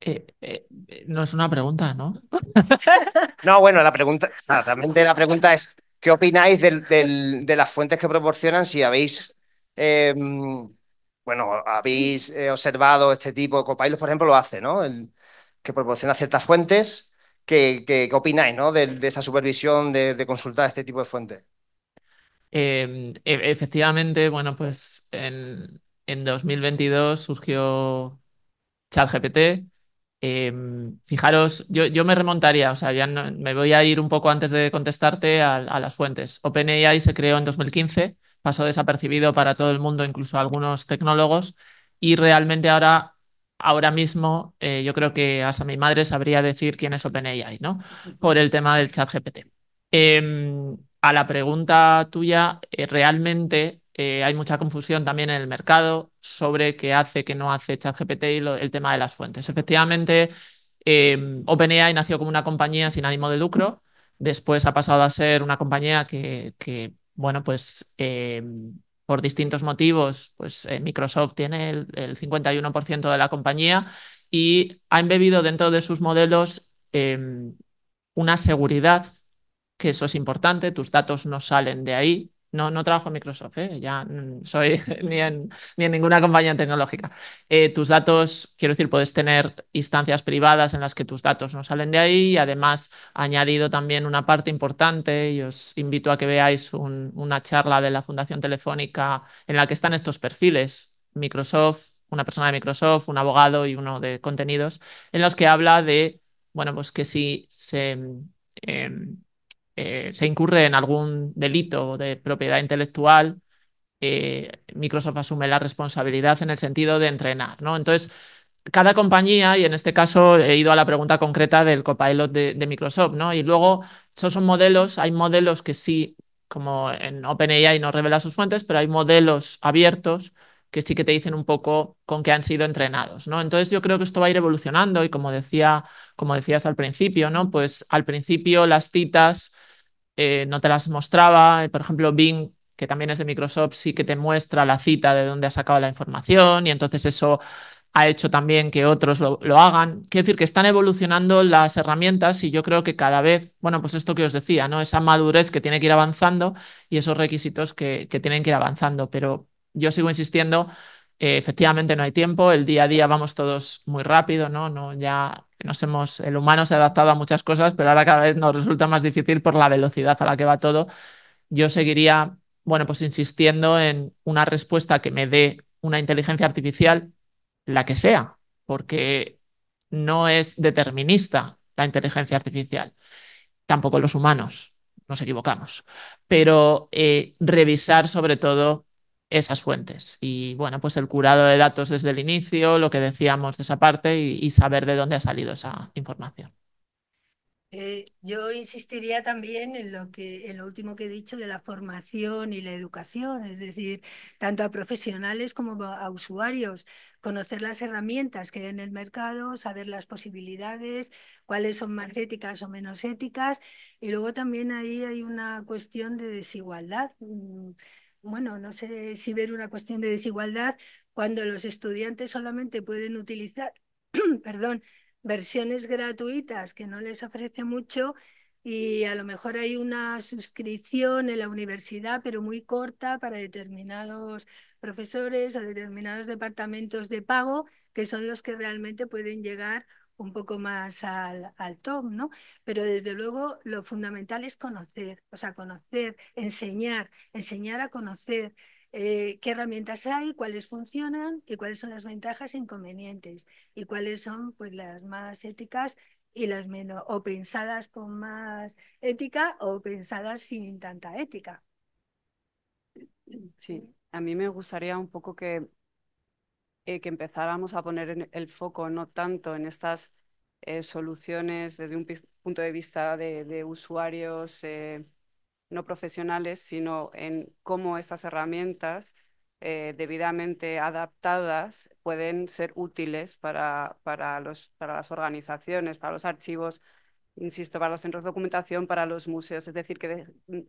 Eh, eh, no es una pregunta, ¿no? no, bueno, la pregunta, ah, realmente la pregunta es, ¿qué opináis de las fuentes que proporcionan si habéis Em, bueno, habéis eh, observado este tipo de por ejemplo, lo hace, ¿no? que proporciona ciertas fuentes. ¿Qué, opináis ¿no? de, esta supervisión, de, consultar este tipo de fuentes? Em, e, efectivamente, bueno, pues en, 2022 surgió ChatGPT. Em, fijaros, yo, me remontaría, o sea, ya no, me voy a ir un poco antes de contestarte a, a las fuentes. OpenAI se creó en 2015 pasó desapercibido para todo el mundo, incluso algunos tecnólogos, y realmente ahora ahora mismo eh, yo creo que hasta mi madre sabría decir quién es OpenAI, ¿no? Por el tema del chat GPT. Em, a la pregunta tuya, eh, realmente eh, hay mucha confusión también en el mercado sobre qué hace, qué no hace ChatGPT y el tema de las fuentes. Efectivamente, em, OpenAI nació como una compañía sin ánimo de lucro, después ha pasado a ser una compañía que bueno, pues eh, por distintos motivos, pues eh, Microsoft tiene el, 51% de la compañía y ha embebido dentro de sus modelos eh, una seguridad, que eso es importante, tus datos no salen de ahí, no, no trabajo en Microsoft, ¿eh? ya mm, soy ni en, ni ninguna compañía tecnológica. Eh, tus datos, quiero decir, puedes tener instancias privadas en las que tus datos no salen de ahí. Y además, ha añadido también una parte importante y os invito a que veáis una charla de la Fundación Telefónica en la que están estos perfiles. Microsoft, una persona de Microsoft, un abogado y uno de contenidos, en los que habla de, bueno, pues que si se... Em, eh, se incurre en algún delito de propiedad intelectual, eh, Microsoft asume la responsabilidad en el sentido de entrenar, ¿no? Entonces, cada compañía, y en este caso he ido a la pregunta concreta del copilot de, Microsoft, ¿no? Y luego, esos son modelos, hay modelos que sí, como en OpenAI no revela sus fuentes, pero hay modelos abiertos que sí que te dicen un poco con qué han sido entrenados, ¿no? Entonces yo creo que esto va a ir evolucionando y como decía, como decías al principio, ¿no? Pues al principio las citas eh, no te las mostraba. Eh, por ejemplo, Bing, que también es de Microsoft, sí que te muestra la cita de dónde ha sacado la información y entonces eso ha hecho también que otros lo, hagan. Quiero decir que están evolucionando las herramientas y yo creo que cada vez, bueno, pues esto que os decía, ¿no? Esa madurez que tiene que ir avanzando y esos requisitos que, que tienen que ir avanzando. Pero yo sigo insistiendo, eh, efectivamente no hay tiempo, el día a día vamos todos muy rápido, ¿no? no ya nos hemos, el humano se ha adaptado a muchas cosas, pero ahora cada vez nos resulta más difícil por la velocidad a la que va todo. Yo seguiría, bueno, pues insistiendo en una respuesta que me dé una inteligencia artificial, la que sea, porque no es determinista la inteligencia artificial, tampoco los humanos, nos equivocamos, pero eh, revisar sobre todo esas fuentes. Y bueno, pues el curado de datos desde el inicio, lo que decíamos de esa parte y, saber de dónde ha salido esa información. Eh, yo insistiría también en lo que en lo último que he dicho de la formación y la educación, es decir, tanto a profesionales como a usuarios, conocer las herramientas que hay en el mercado, saber las posibilidades, cuáles son más éticas o menos éticas, y luego también ahí hay una cuestión de desigualdad. Mm, bueno, no sé si ver una cuestión de desigualdad cuando los estudiantes solamente pueden utilizar, perdón, versiones gratuitas que no les ofrece mucho y a lo mejor hay una suscripción en la universidad, pero muy corta para determinados profesores o determinados departamentos de pago que son los que realmente pueden llegar un poco más al, al top, ¿no? Pero desde luego lo fundamental es conocer, o sea, conocer, enseñar, enseñar a conocer eh, qué herramientas hay, cuáles funcionan y cuáles son las ventajas e inconvenientes y cuáles son pues las más éticas y las menos, o pensadas con más ética o pensadas sin tanta ética. Sí, a mí me gustaría un poco que eh, que empezáramos a poner el foco no tanto en estas eh, soluciones desde un punto de vista de, usuarios eh, no profesionales, sino en cómo estas herramientas debidamente adaptadas pueden ser útiles para, para, los, para las organizaciones, para los archivos, insisto, para los centros de documentación, para los museos. Es decir, que mm,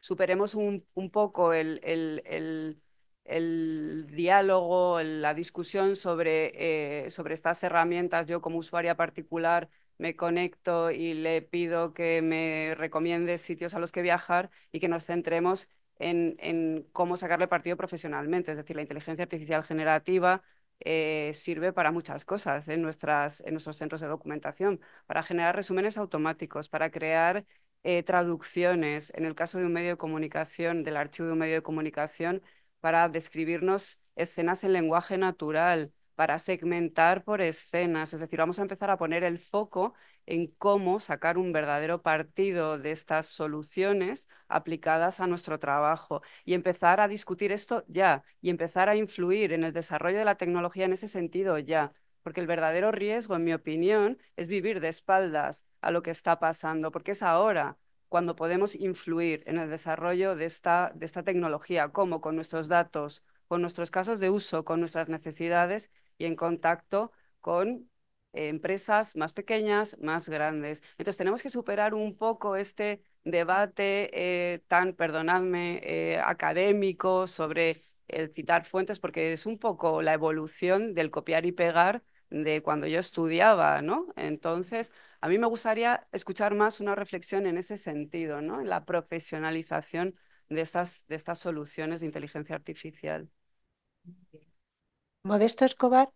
superemos un, poco el, el el diálogo, la discusión eh, sobre, estas herramientas. Yo como usuaria particular me conecto y le pido que me recomiende sitios a los que viajar y que nos centremos en, cómo sacarle partido profesionalmente. Es decir, la inteligencia artificial generativa eh, sirve para muchas cosas en, nuestros centros de documentación, para generar resúmenes automáticos, para crear eh, traducciones. En el caso de un medio de comunicación, del archivo de un medio de comunicación, para describirnos escenas en lenguaje natural, para segmentar por escenas. Es decir, vamos a empezar a poner el foco en cómo sacar un verdadero partido de estas soluciones aplicadas a nuestro trabajo y empezar a discutir esto ya y empezar a influir en el desarrollo de la tecnología en ese sentido ya. Porque el verdadero riesgo, en mi opinión, es vivir de espaldas a lo que está pasando, porque es ahora cuando podemos influir en el desarrollo de esta, de esta tecnología, como con nuestros datos, con nuestros casos de uso, con nuestras necesidades y en contacto con eh, empresas más pequeñas, más grandes. Entonces tenemos que superar un poco este debate eh, tan, perdonadme, eh, académico sobre el citar fuentes, porque es un poco la evolución del copiar y pegar de cuando yo estudiaba, ¿no? Entonces, a mí me gustaría escuchar más una reflexión en ese sentido, ¿no? En la profesionalización de estas, de estas soluciones de inteligencia artificial. Modesto Escobar,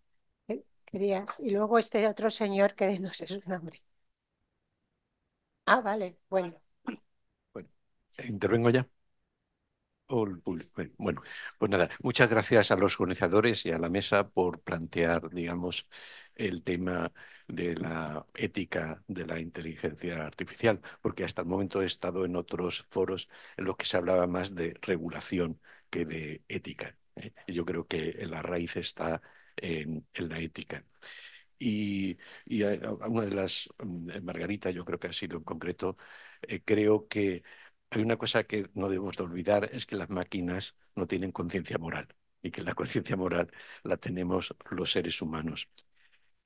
¿eh? quería y luego este otro señor que no sé su nombre. Ah, vale, bueno. Bueno, ¿intervengo ya? Bueno, pues nada, muchas gracias a los organizadores y a la mesa por plantear, digamos, el tema de la ética de la inteligencia artificial, porque hasta el momento he estado en otros foros en los que se hablaba más de regulación que de ética. ¿eh? Yo creo que la raíz está en, la ética. Y, una de las, mm, eh, Margarita, yo creo que ha sido en concreto, eh, creo que hay una cosa que no debemos de olvidar, es que las máquinas no tienen conciencia moral y que la conciencia moral la tenemos los seres humanos.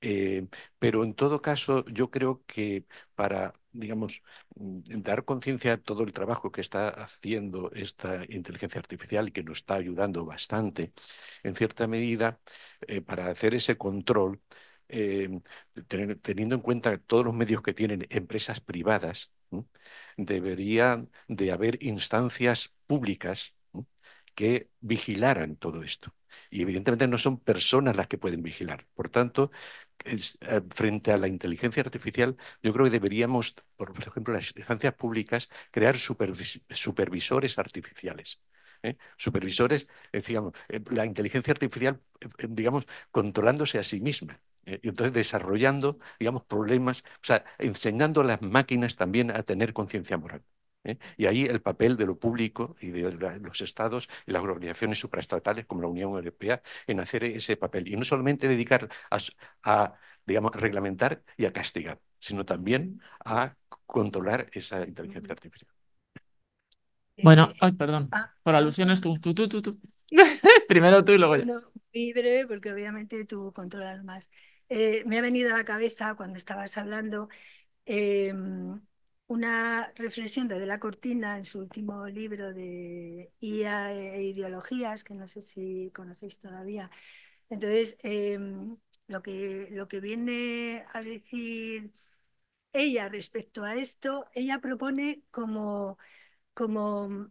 Eh, pero en todo caso, yo creo que para, digamos, mm, dar conciencia a todo el trabajo que está haciendo esta inteligencia artificial y que nos está ayudando bastante, en cierta medida, eh, para hacer ese control, eh, teniendo en cuenta todos los medios que tienen empresas privadas, deberían de haber instancias públicas que vigilaran todo esto. Y evidentemente no son personas las que pueden vigilar. Por tanto, eh, frente a la inteligencia artificial, yo creo que deberíamos, por ejemplo, las instancias públicas, crear supervisores artificiales. ¿eh? supervisores, eh, digamos, la inteligencia artificial, digamos, controlándose a sí misma. Eh, entonces desarrollando, digamos, problemas, o sea, enseñando a las máquinas también a tener conciencia moral. ¿eh? Y ahí el papel de lo público y de los estados y las organizaciones supraestatales como la Unión Europea en hacer ese papel. Y no solamente dedicar a, digamos, reglamentar y a castigar, sino también a controlar esa inteligencia artificial. Bueno, eh, perdón, ah, por alusiones tú, tú, tú, tú, Primero tú y luego yo. muy breve porque obviamente tú controlas más. Eh, me ha venido a la cabeza cuando estabas hablando em, una reflexión de, de la Cortina en su último libro de IA e ideologías, que no sé si conocéis todavía. Entonces, em, lo, que, lo que viene a decir ella respecto a esto, ella propone como, como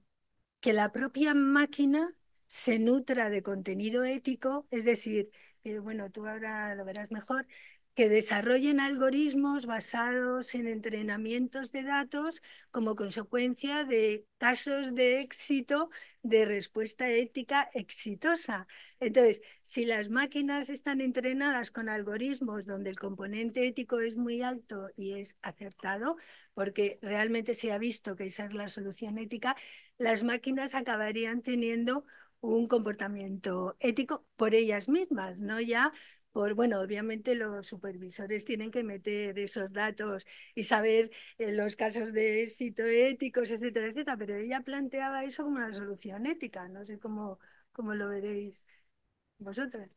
que la propia máquina se nutra de contenido ético, es decir, pero bueno, tú ahora lo verás mejor, que desarrollen algoritmos basados en entrenamientos de datos como consecuencia de casos de éxito de respuesta ética exitosa. Entonces, si las máquinas están entrenadas con algoritmos donde el componente ético es muy alto y es acertado, porque realmente se ha visto que esa es la solución ética, las máquinas acabarían teniendo un comportamiento ético por ellas mismas, ¿no? Ya por, bueno, obviamente los supervisores tienen que meter esos datos y saber eh, los casos de éxito éticos, etcétera, etcétera, pero ella planteaba eso como una solución ética, no sé cómo, cómo lo veréis vosotras.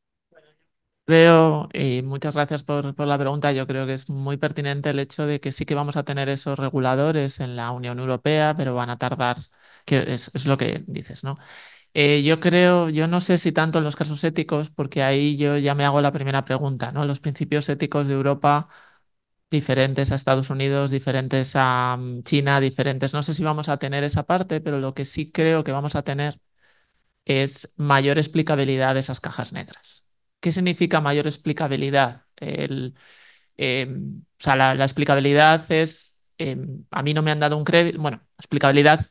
Creo, y muchas gracias por, por, la pregunta, yo creo que es muy pertinente el hecho de que sí que vamos a tener esos reguladores en la Unión Europea, pero van a tardar, que es, es lo que dices, ¿no? Eh, yo creo, yo no sé si tanto en los casos éticos, porque ahí yo ya me hago la primera pregunta, ¿no? Los principios éticos de Europa diferentes a Estados Unidos, diferentes a mm, China, diferentes. No sé si vamos a tener esa parte, pero lo que sí creo que vamos a tener es mayor explicabilidad de esas cajas negras. ¿Qué significa mayor explicabilidad? Em, o sea, la, explicabilidad es, em, a mí no me han dado un crédito, bueno, explicabilidad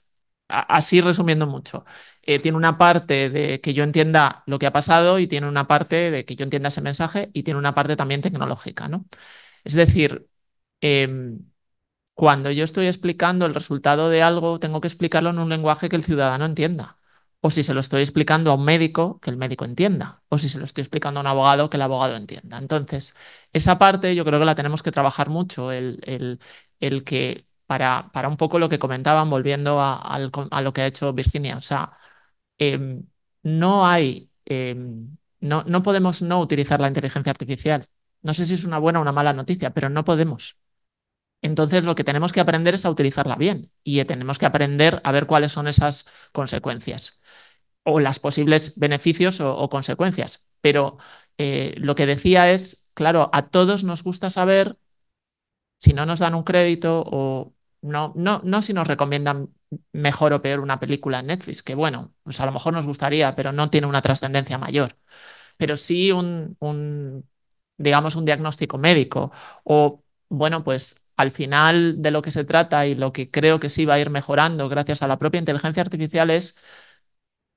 así resumiendo mucho, eh, tiene una parte de que yo entienda lo que ha pasado y tiene una parte de que yo entienda ese mensaje y tiene una parte también tecnológica, ¿no? Es decir, em, cuando yo estoy explicando el resultado de algo, tengo que explicarlo en un lenguaje que el ciudadano entienda. O si se lo estoy explicando a un médico, que el médico entienda. O si se lo estoy explicando a un abogado, que el abogado entienda. Entonces, esa parte yo creo que la tenemos que trabajar mucho, el, el, el que para, un poco lo que comentaban, volviendo a, lo que ha hecho Virginia. O sea, em, no hay, em, no, no podemos no utilizar la inteligencia artificial. No sé si es una buena o una mala noticia, pero no podemos. Entonces, lo que tenemos que aprender es a utilizarla bien y tenemos que aprender a ver cuáles son esas consecuencias o las posibles beneficios o, consecuencias. Pero eh, lo que decía es, claro, a todos nos gusta saber si no nos dan un crédito o no, no, no si nos recomiendan mejor o peor una película en Netflix, que bueno, pues a lo mejor nos gustaría, pero no tiene una trascendencia mayor. Pero sí un, digamos, un diagnóstico médico. O bueno, pues al final de lo que se trata y lo que creo que sí va a ir mejorando gracias a la propia inteligencia artificial es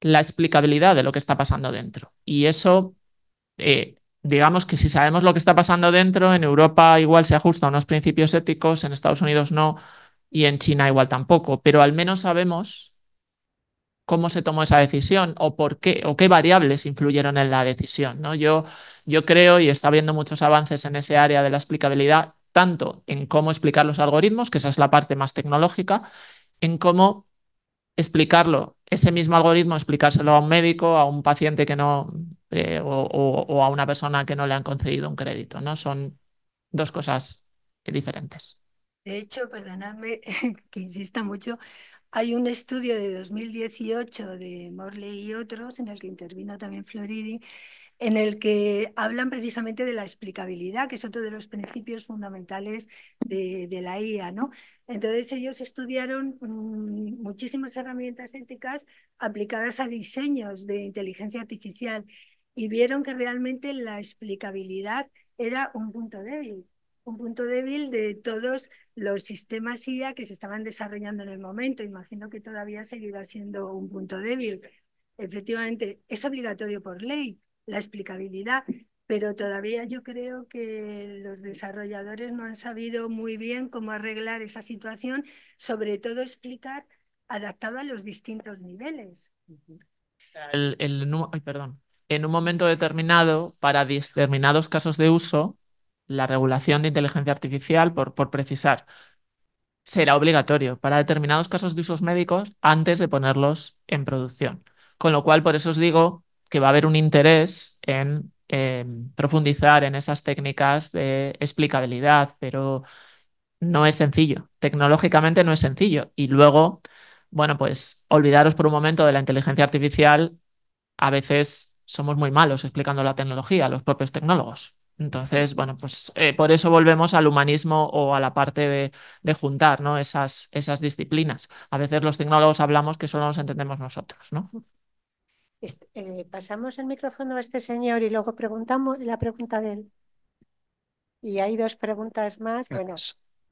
la explicabilidad de lo que está pasando dentro. Y eso, eh, digamos que si sabemos lo que está pasando dentro, en Europa igual se ajusta a unos principios éticos, en Estados Unidos no, y en China igual tampoco, pero al menos sabemos cómo se tomó esa decisión o por qué o qué variables influyeron en la decisión. ¿no? Yo, yo creo y está habiendo muchos avances en ese área de la explicabilidad, tanto en cómo explicar los algoritmos, que esa es la parte más tecnológica, en cómo explicarlo, ese mismo algoritmo, explicárselo a un médico, a un paciente que no, eh, o, o, a una persona que no le han concedido un crédito. ¿no? Son dos cosas diferentes. De hecho, perdonadme que insista mucho, hay un estudio de 2018 de Morley y otros, en el que intervino también Floridi, en el que hablan precisamente de la explicabilidad, que es otro de los principios fundamentales de, la IA. ¿no? Entonces ellos estudiaron mm, muchísimas herramientas éticas aplicadas a diseños de inteligencia artificial y vieron que realmente la explicabilidad era un punto débil un punto débil de todos los sistemas IA que se estaban desarrollando en el momento. Imagino que todavía seguirá siendo un punto débil. Efectivamente, es obligatorio por ley la explicabilidad, pero todavía yo creo que los desarrolladores no han sabido muy bien cómo arreglar esa situación, sobre todo explicar adaptado a los distintos niveles. El, perdón. En un momento determinado, para determinados casos de uso, la regulación de inteligencia artificial, por, precisar, será obligatorio para determinados casos de usos médicos antes de ponerlos en producción. Con lo cual, por eso os digo que va a haber un interés en profundizar en esas técnicas de explicabilidad, pero no es sencillo. Tecnológicamente no es sencillo. Y luego, bueno, pues olvidaros por un momento de la inteligencia artificial. A veces somos muy malos explicando la tecnología, los propios tecnólogos. Entonces, bueno, pues eh, por eso volvemos al humanismo o a la parte de, juntar ¿no? esas, esas disciplinas. A veces los tecnólogos hablamos que solo nos entendemos nosotros, ¿no? Este, eh, pasamos el micrófono a este señor y luego preguntamos la pregunta de él. Y hay dos preguntas más. Bueno,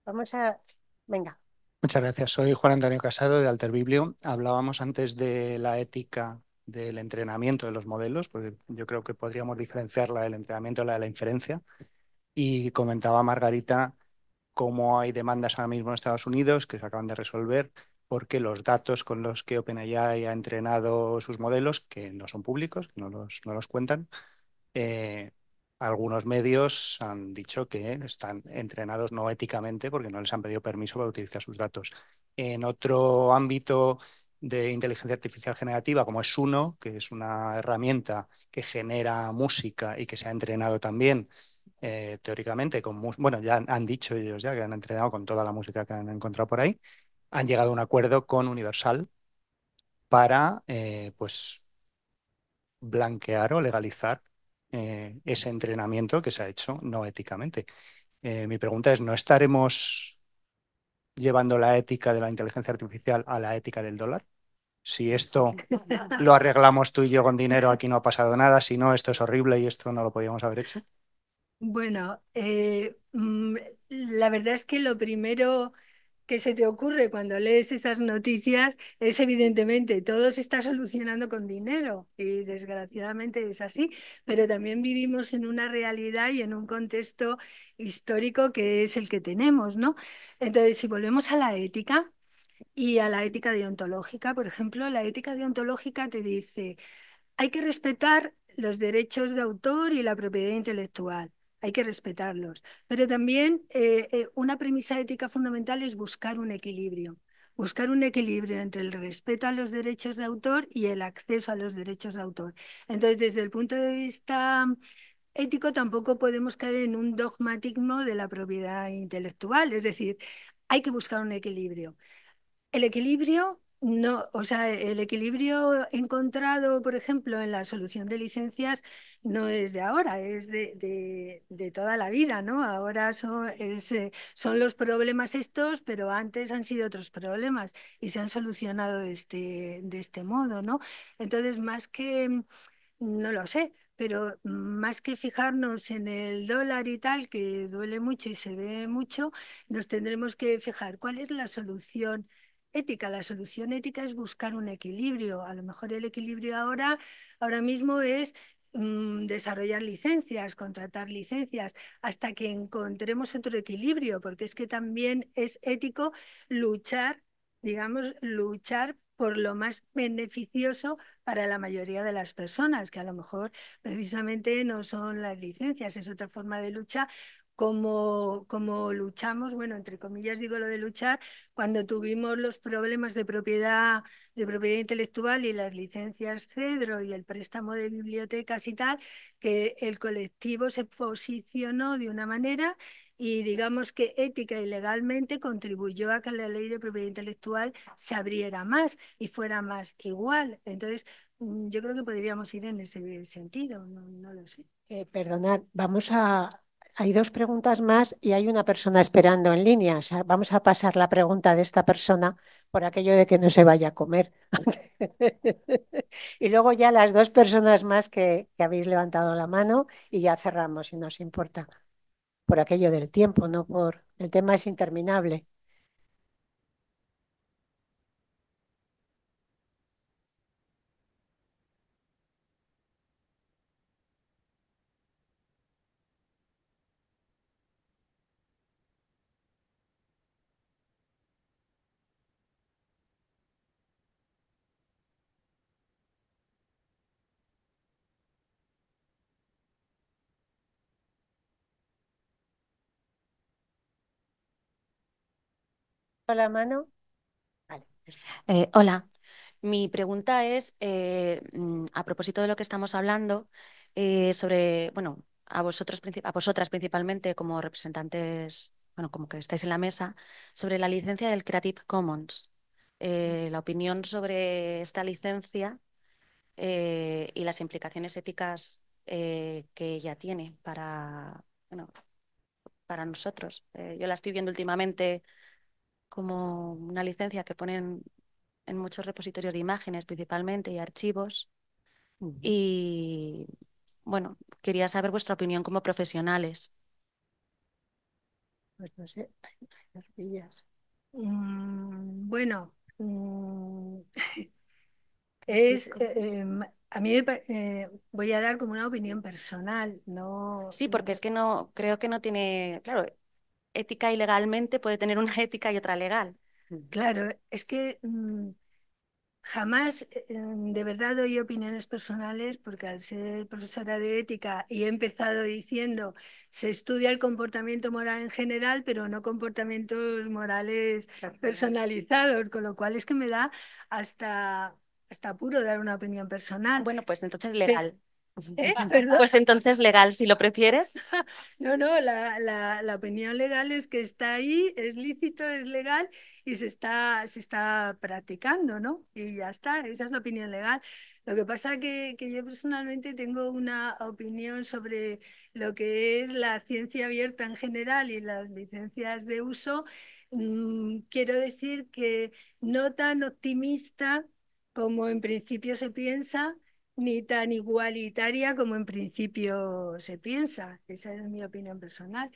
vamos a. Venga. Muchas gracias. Soy Juan Antonio Casado de Alter Biblio. Hablábamos antes de la ética del entrenamiento de los modelos, porque yo creo que podríamos diferenciarla del entrenamiento de la de la inferencia. Y comentaba Margarita cómo hay demandas ahora mismo en Estados Unidos que se acaban de resolver porque los datos con los que OpenAI ha entrenado sus modelos, que no son públicos, no los, no los cuentan, eh, algunos medios han dicho que están entrenados no éticamente porque no les han pedido permiso para utilizar sus datos. En otro ámbito de inteligencia artificial generativa como es Uno, que es una herramienta que genera música y que se ha entrenado también eh, teóricamente con bueno, ya han dicho ellos ya que han entrenado con toda la música que han encontrado por ahí, han llegado a un acuerdo con Universal para eh, pues blanquear o legalizar eh, ese entrenamiento que se ha hecho no éticamente. mi pregunta es, ¿no estaremos llevando la ética de la inteligencia artificial a la ética del dólar. Si esto lo arreglamos tú y yo con dinero, aquí no ha pasado nada. Si no, esto es horrible y esto no lo podíamos haber hecho. Bueno, eh, mm, la verdad es que lo primero que se te ocurre cuando lees esas noticias es evidentemente todo se está solucionando con dinero y desgraciadamente es así, pero también vivimos en una realidad y en un contexto histórico que es el que tenemos, ¿no? Entonces, si volvemos a la ética y a la ética deontológica, por ejemplo, la ética deontológica te dice, hay que respetar los derechos de autor y la propiedad intelectual hay que respetarlos. Pero también eh, eh, una premisa ética fundamental es buscar un equilibrio. Buscar un equilibrio entre el respeto a los derechos de autor y el acceso a los derechos de autor. Entonces, desde el punto de vista ético, tampoco podemos caer en un dogmatismo de la propiedad intelectual. Es decir, hay que buscar un equilibrio. El equilibrio no, o sea, el equilibrio encontrado, por ejemplo, en la solución de licencias no es de ahora, es de, de, de toda la vida, ¿no? Ahora son, eh, son los problemas estos, pero antes han sido otros problemas y se han solucionado de este, de este modo, ¿no? Entonces, más que, no lo sé, pero más que fijarnos en el dólar y tal, que duele mucho y se ve mucho, nos tendremos que fijar cuál es la solución la solución ética es buscar un equilibrio. A lo mejor el equilibrio ahora, ahora mismo es mm, desarrollar licencias, contratar licencias, hasta que encontremos otro equilibrio, porque es que también es ético luchar, digamos, luchar por lo más beneficioso para la mayoría de las personas, que a lo mejor precisamente no son las licencias, es otra forma de lucha como, como luchamos, bueno, entre comillas digo lo de luchar, cuando tuvimos los problemas de propiedad, de propiedad intelectual y las licencias Cedro y el préstamo de bibliotecas y tal, que el colectivo se posicionó de una manera y digamos que ética y legalmente contribuyó a que la ley de propiedad intelectual se abriera más y fuera más igual. Entonces, mm, yo creo que podríamos ir en ese sentido, no, lo sé. Eh, perdonad, vamos a hay dos preguntas más y hay una persona esperando en línea. vamos a pasar la pregunta de esta persona por aquello de que no se vaya a comer. y luego ya las dos personas más que, habéis levantado la mano y ya cerramos, si nos importa, por aquello del tiempo, no por el tema es interminable. la mano. Eh, hola, mi pregunta es, eh, mm, a propósito de lo que estamos hablando, eh, sobre, bueno, a vosotros, a vosotras principalmente como representantes, bueno, como que estáis en la mesa, sobre la licencia del Creative Commons. la opinión sobre esta licencia y las implicaciones éticas que ella tiene para, bueno, para nosotros. yo la estoy viendo últimamente como una licencia que ponen en muchos repositorios de imágenes principalmente y archivos. Mm. Y bueno, quería saber vuestra opinión como profesionales. Pues mm, bueno, mm, es eh, em, a mí eh, voy a dar como una opinión personal, no. Sí, porque es que no creo que no tiene, claro, ética y legalmente puede tener una ética y otra legal. Mm. Claro, es que mm, jamás eh, em, de verdad doy opiniones personales porque al ser profesora de ética y he empezado diciendo se estudia el comportamiento moral en general, pero no comportamientos morales personalizados, con lo cual es que me da hasta hasta puro dar una opinión personal. Bueno, pues entonces legal. ¿Eh? Pues entonces legal, si lo prefieres. No, no, la, opinión legal es que está ahí, es lícito, es legal y se está, se está practicando, ¿no? Y ya está, esa es la opinión legal. Lo que pasa que, que yo personalmente tengo una opinión sobre lo que es la ciencia abierta en general y las licencias de uso. Mm, quiero decir que no tan optimista como en principio se piensa, ni tan igualitaria como en principio se piensa. Esa es mi opinión personal.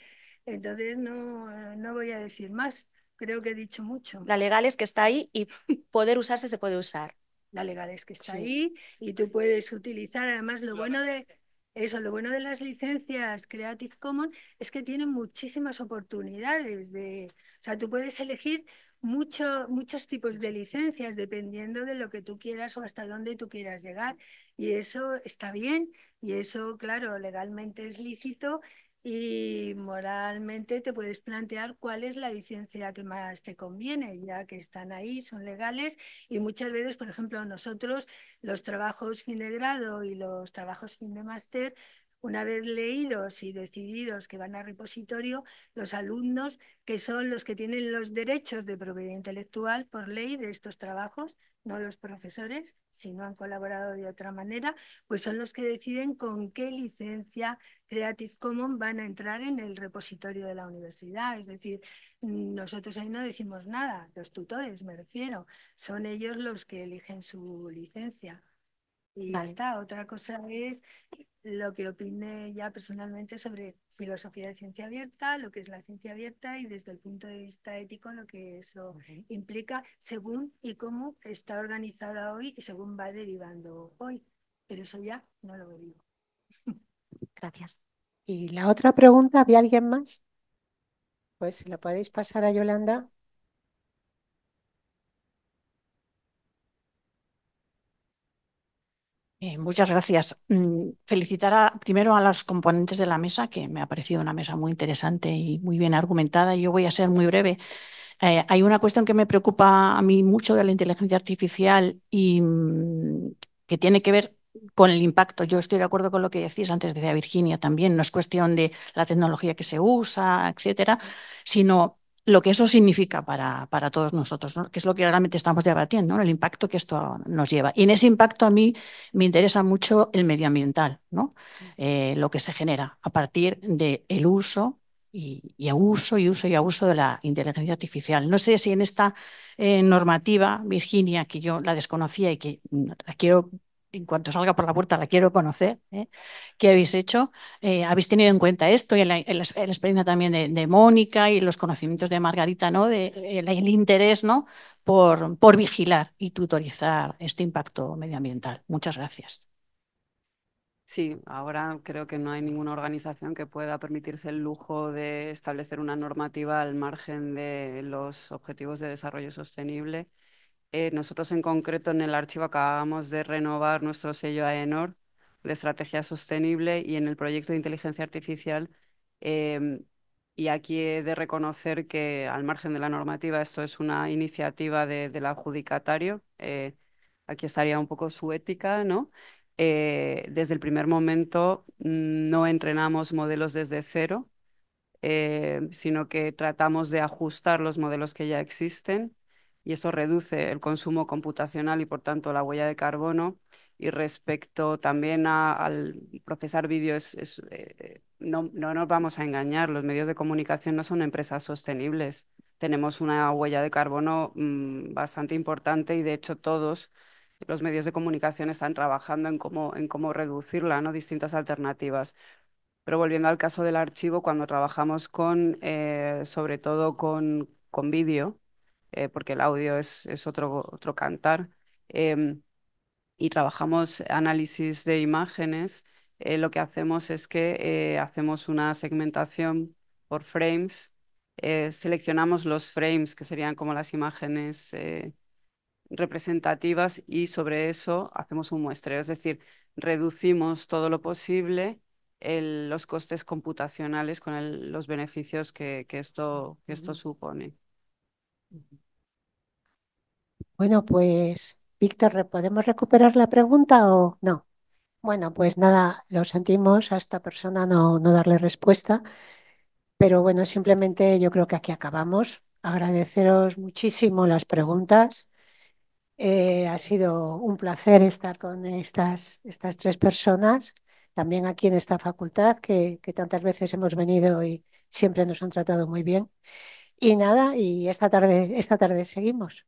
Entonces no, eh, no voy a decir más. Creo que he dicho mucho. La legal es que está ahí y poder usarse se puede usar. La legal es que está ahí y tú puedes utilizar. Además, lo bueno de eso, lo bueno de las licencias Creative Commons es que tienen muchísimas oportunidades de, o sea, tú puedes elegir mucho, muchos tipos de licencias dependiendo de lo que tú quieras o hasta dónde tú quieras llegar y eso está bien y eso, claro, legalmente es lícito y moralmente te puedes plantear cuál es la licencia que más te conviene, ya que están ahí, son legales y muchas veces, por ejemplo, nosotros los trabajos fin de grado y los trabajos fin de máster, una vez leídos y decididos que van a repositorio, los alumnos, que son los que tienen los derechos de propiedad intelectual por ley de estos trabajos, no los profesores, si no han colaborado de otra manera, pues son los que deciden con qué licencia Creative Commons van a entrar en el repositorio de la universidad. Es decir, nosotros ahí no decimos nada, los tutores me refiero, son ellos los que eligen su licencia. Y ya está. Otra cosa es lo que opine ya personalmente sobre filosofía de ciencia abierta, lo que es la ciencia abierta y desde el punto de vista ético lo que eso implica según y cómo está organizada hoy y según va derivando hoy. Pero eso ya no lo digo. Gracias. Y la otra pregunta, ¿había alguien más? Pues si la podéis pasar a Yolanda. Eh, muchas gracias. Mm, felicitar primero a los componentes de la mesa, que me ha parecido una mesa muy interesante y muy bien argumentada. Yo voy a ser muy breve. Eh, hay una cuestión que me preocupa a mí mucho de la inteligencia artificial y mm, que tiene que ver con el impacto. Yo estoy de acuerdo con lo que decís antes, decía Virginia también. No es cuestión de la tecnología que se usa, etcétera, sino lo que eso significa para, para todos nosotros, que es lo que realmente estamos debatiendo, el impacto que esto nos lleva. Y en ese impacto a mí me interesa mucho el medioambiental, ¿no? Mm. Eh, lo que se genera a partir del el uso y, y, abuso y uso y abuso de la inteligencia artificial. No sé si en esta eh, normativa, Virginia, que yo la desconocía y que mm, la quiero en cuanto salga por la puerta la quiero conocer, ¿eh? ¿qué habéis hecho? Eh, ¿Habéis tenido en cuenta esto y la, experiencia también de, Mónica y los conocimientos de Margarita, ¿no? Eh, el, interés ¿no? por vigilar y tutorizar este impacto medioambiental. Muchas gracias. Sí, ahora creo que no hay ninguna organización que pueda permitirse el lujo de establecer una normativa al margen de los objetivos de desarrollo sostenible eh, nosotros en concreto en el archivo acabamos de renovar nuestro sello AENOR de estrategia sostenible y en el proyecto de inteligencia artificial. Em, y aquí he de reconocer que al margen de la normativa esto es una iniciativa del adjudicatario. Eh, aquí estaría un poco su ética, ¿no? Eh, desde el primer momento mm, no entrenamos modelos desde cero, sino que tratamos de ajustar los modelos que ya existen y eso reduce el consumo computacional y por tanto la huella de carbono. Y respecto también al procesar vídeo, eh, no, nos vamos a engañar, los medios de comunicación no son empresas sostenibles. Tenemos una huella de carbono mm, bastante importante y de hecho todos los medios de comunicación están trabajando en cómo, en cómo reducirla, ¿no? distintas alternativas. Pero volviendo al caso del archivo, cuando trabajamos con, eh, sobre todo con, con vídeo, eh, porque el audio es, otro, otro cantar. Em, y trabajamos análisis de imágenes. Eh, lo que hacemos es que eh, hacemos una segmentación por frames, seleccionamos los frames, que serían como las imágenes representativas, y sobre eso hacemos un muestreo, es decir, reducimos todo lo posible los costes computacionales con los beneficios que, esto, que esto supone. Bueno, pues Víctor, ¿podemos recuperar la pregunta o no? Bueno, pues nada, lo sentimos a esta persona no, no darle respuesta, pero bueno, simplemente yo creo que aquí acabamos. Agradeceros muchísimo las preguntas. Eh, ha sido un placer estar con estas, estas tres personas, también aquí en esta facultad que tantas veces hemos venido y siempre nos han tratado muy bien. Y nada, y esta tarde, esta tarde seguimos.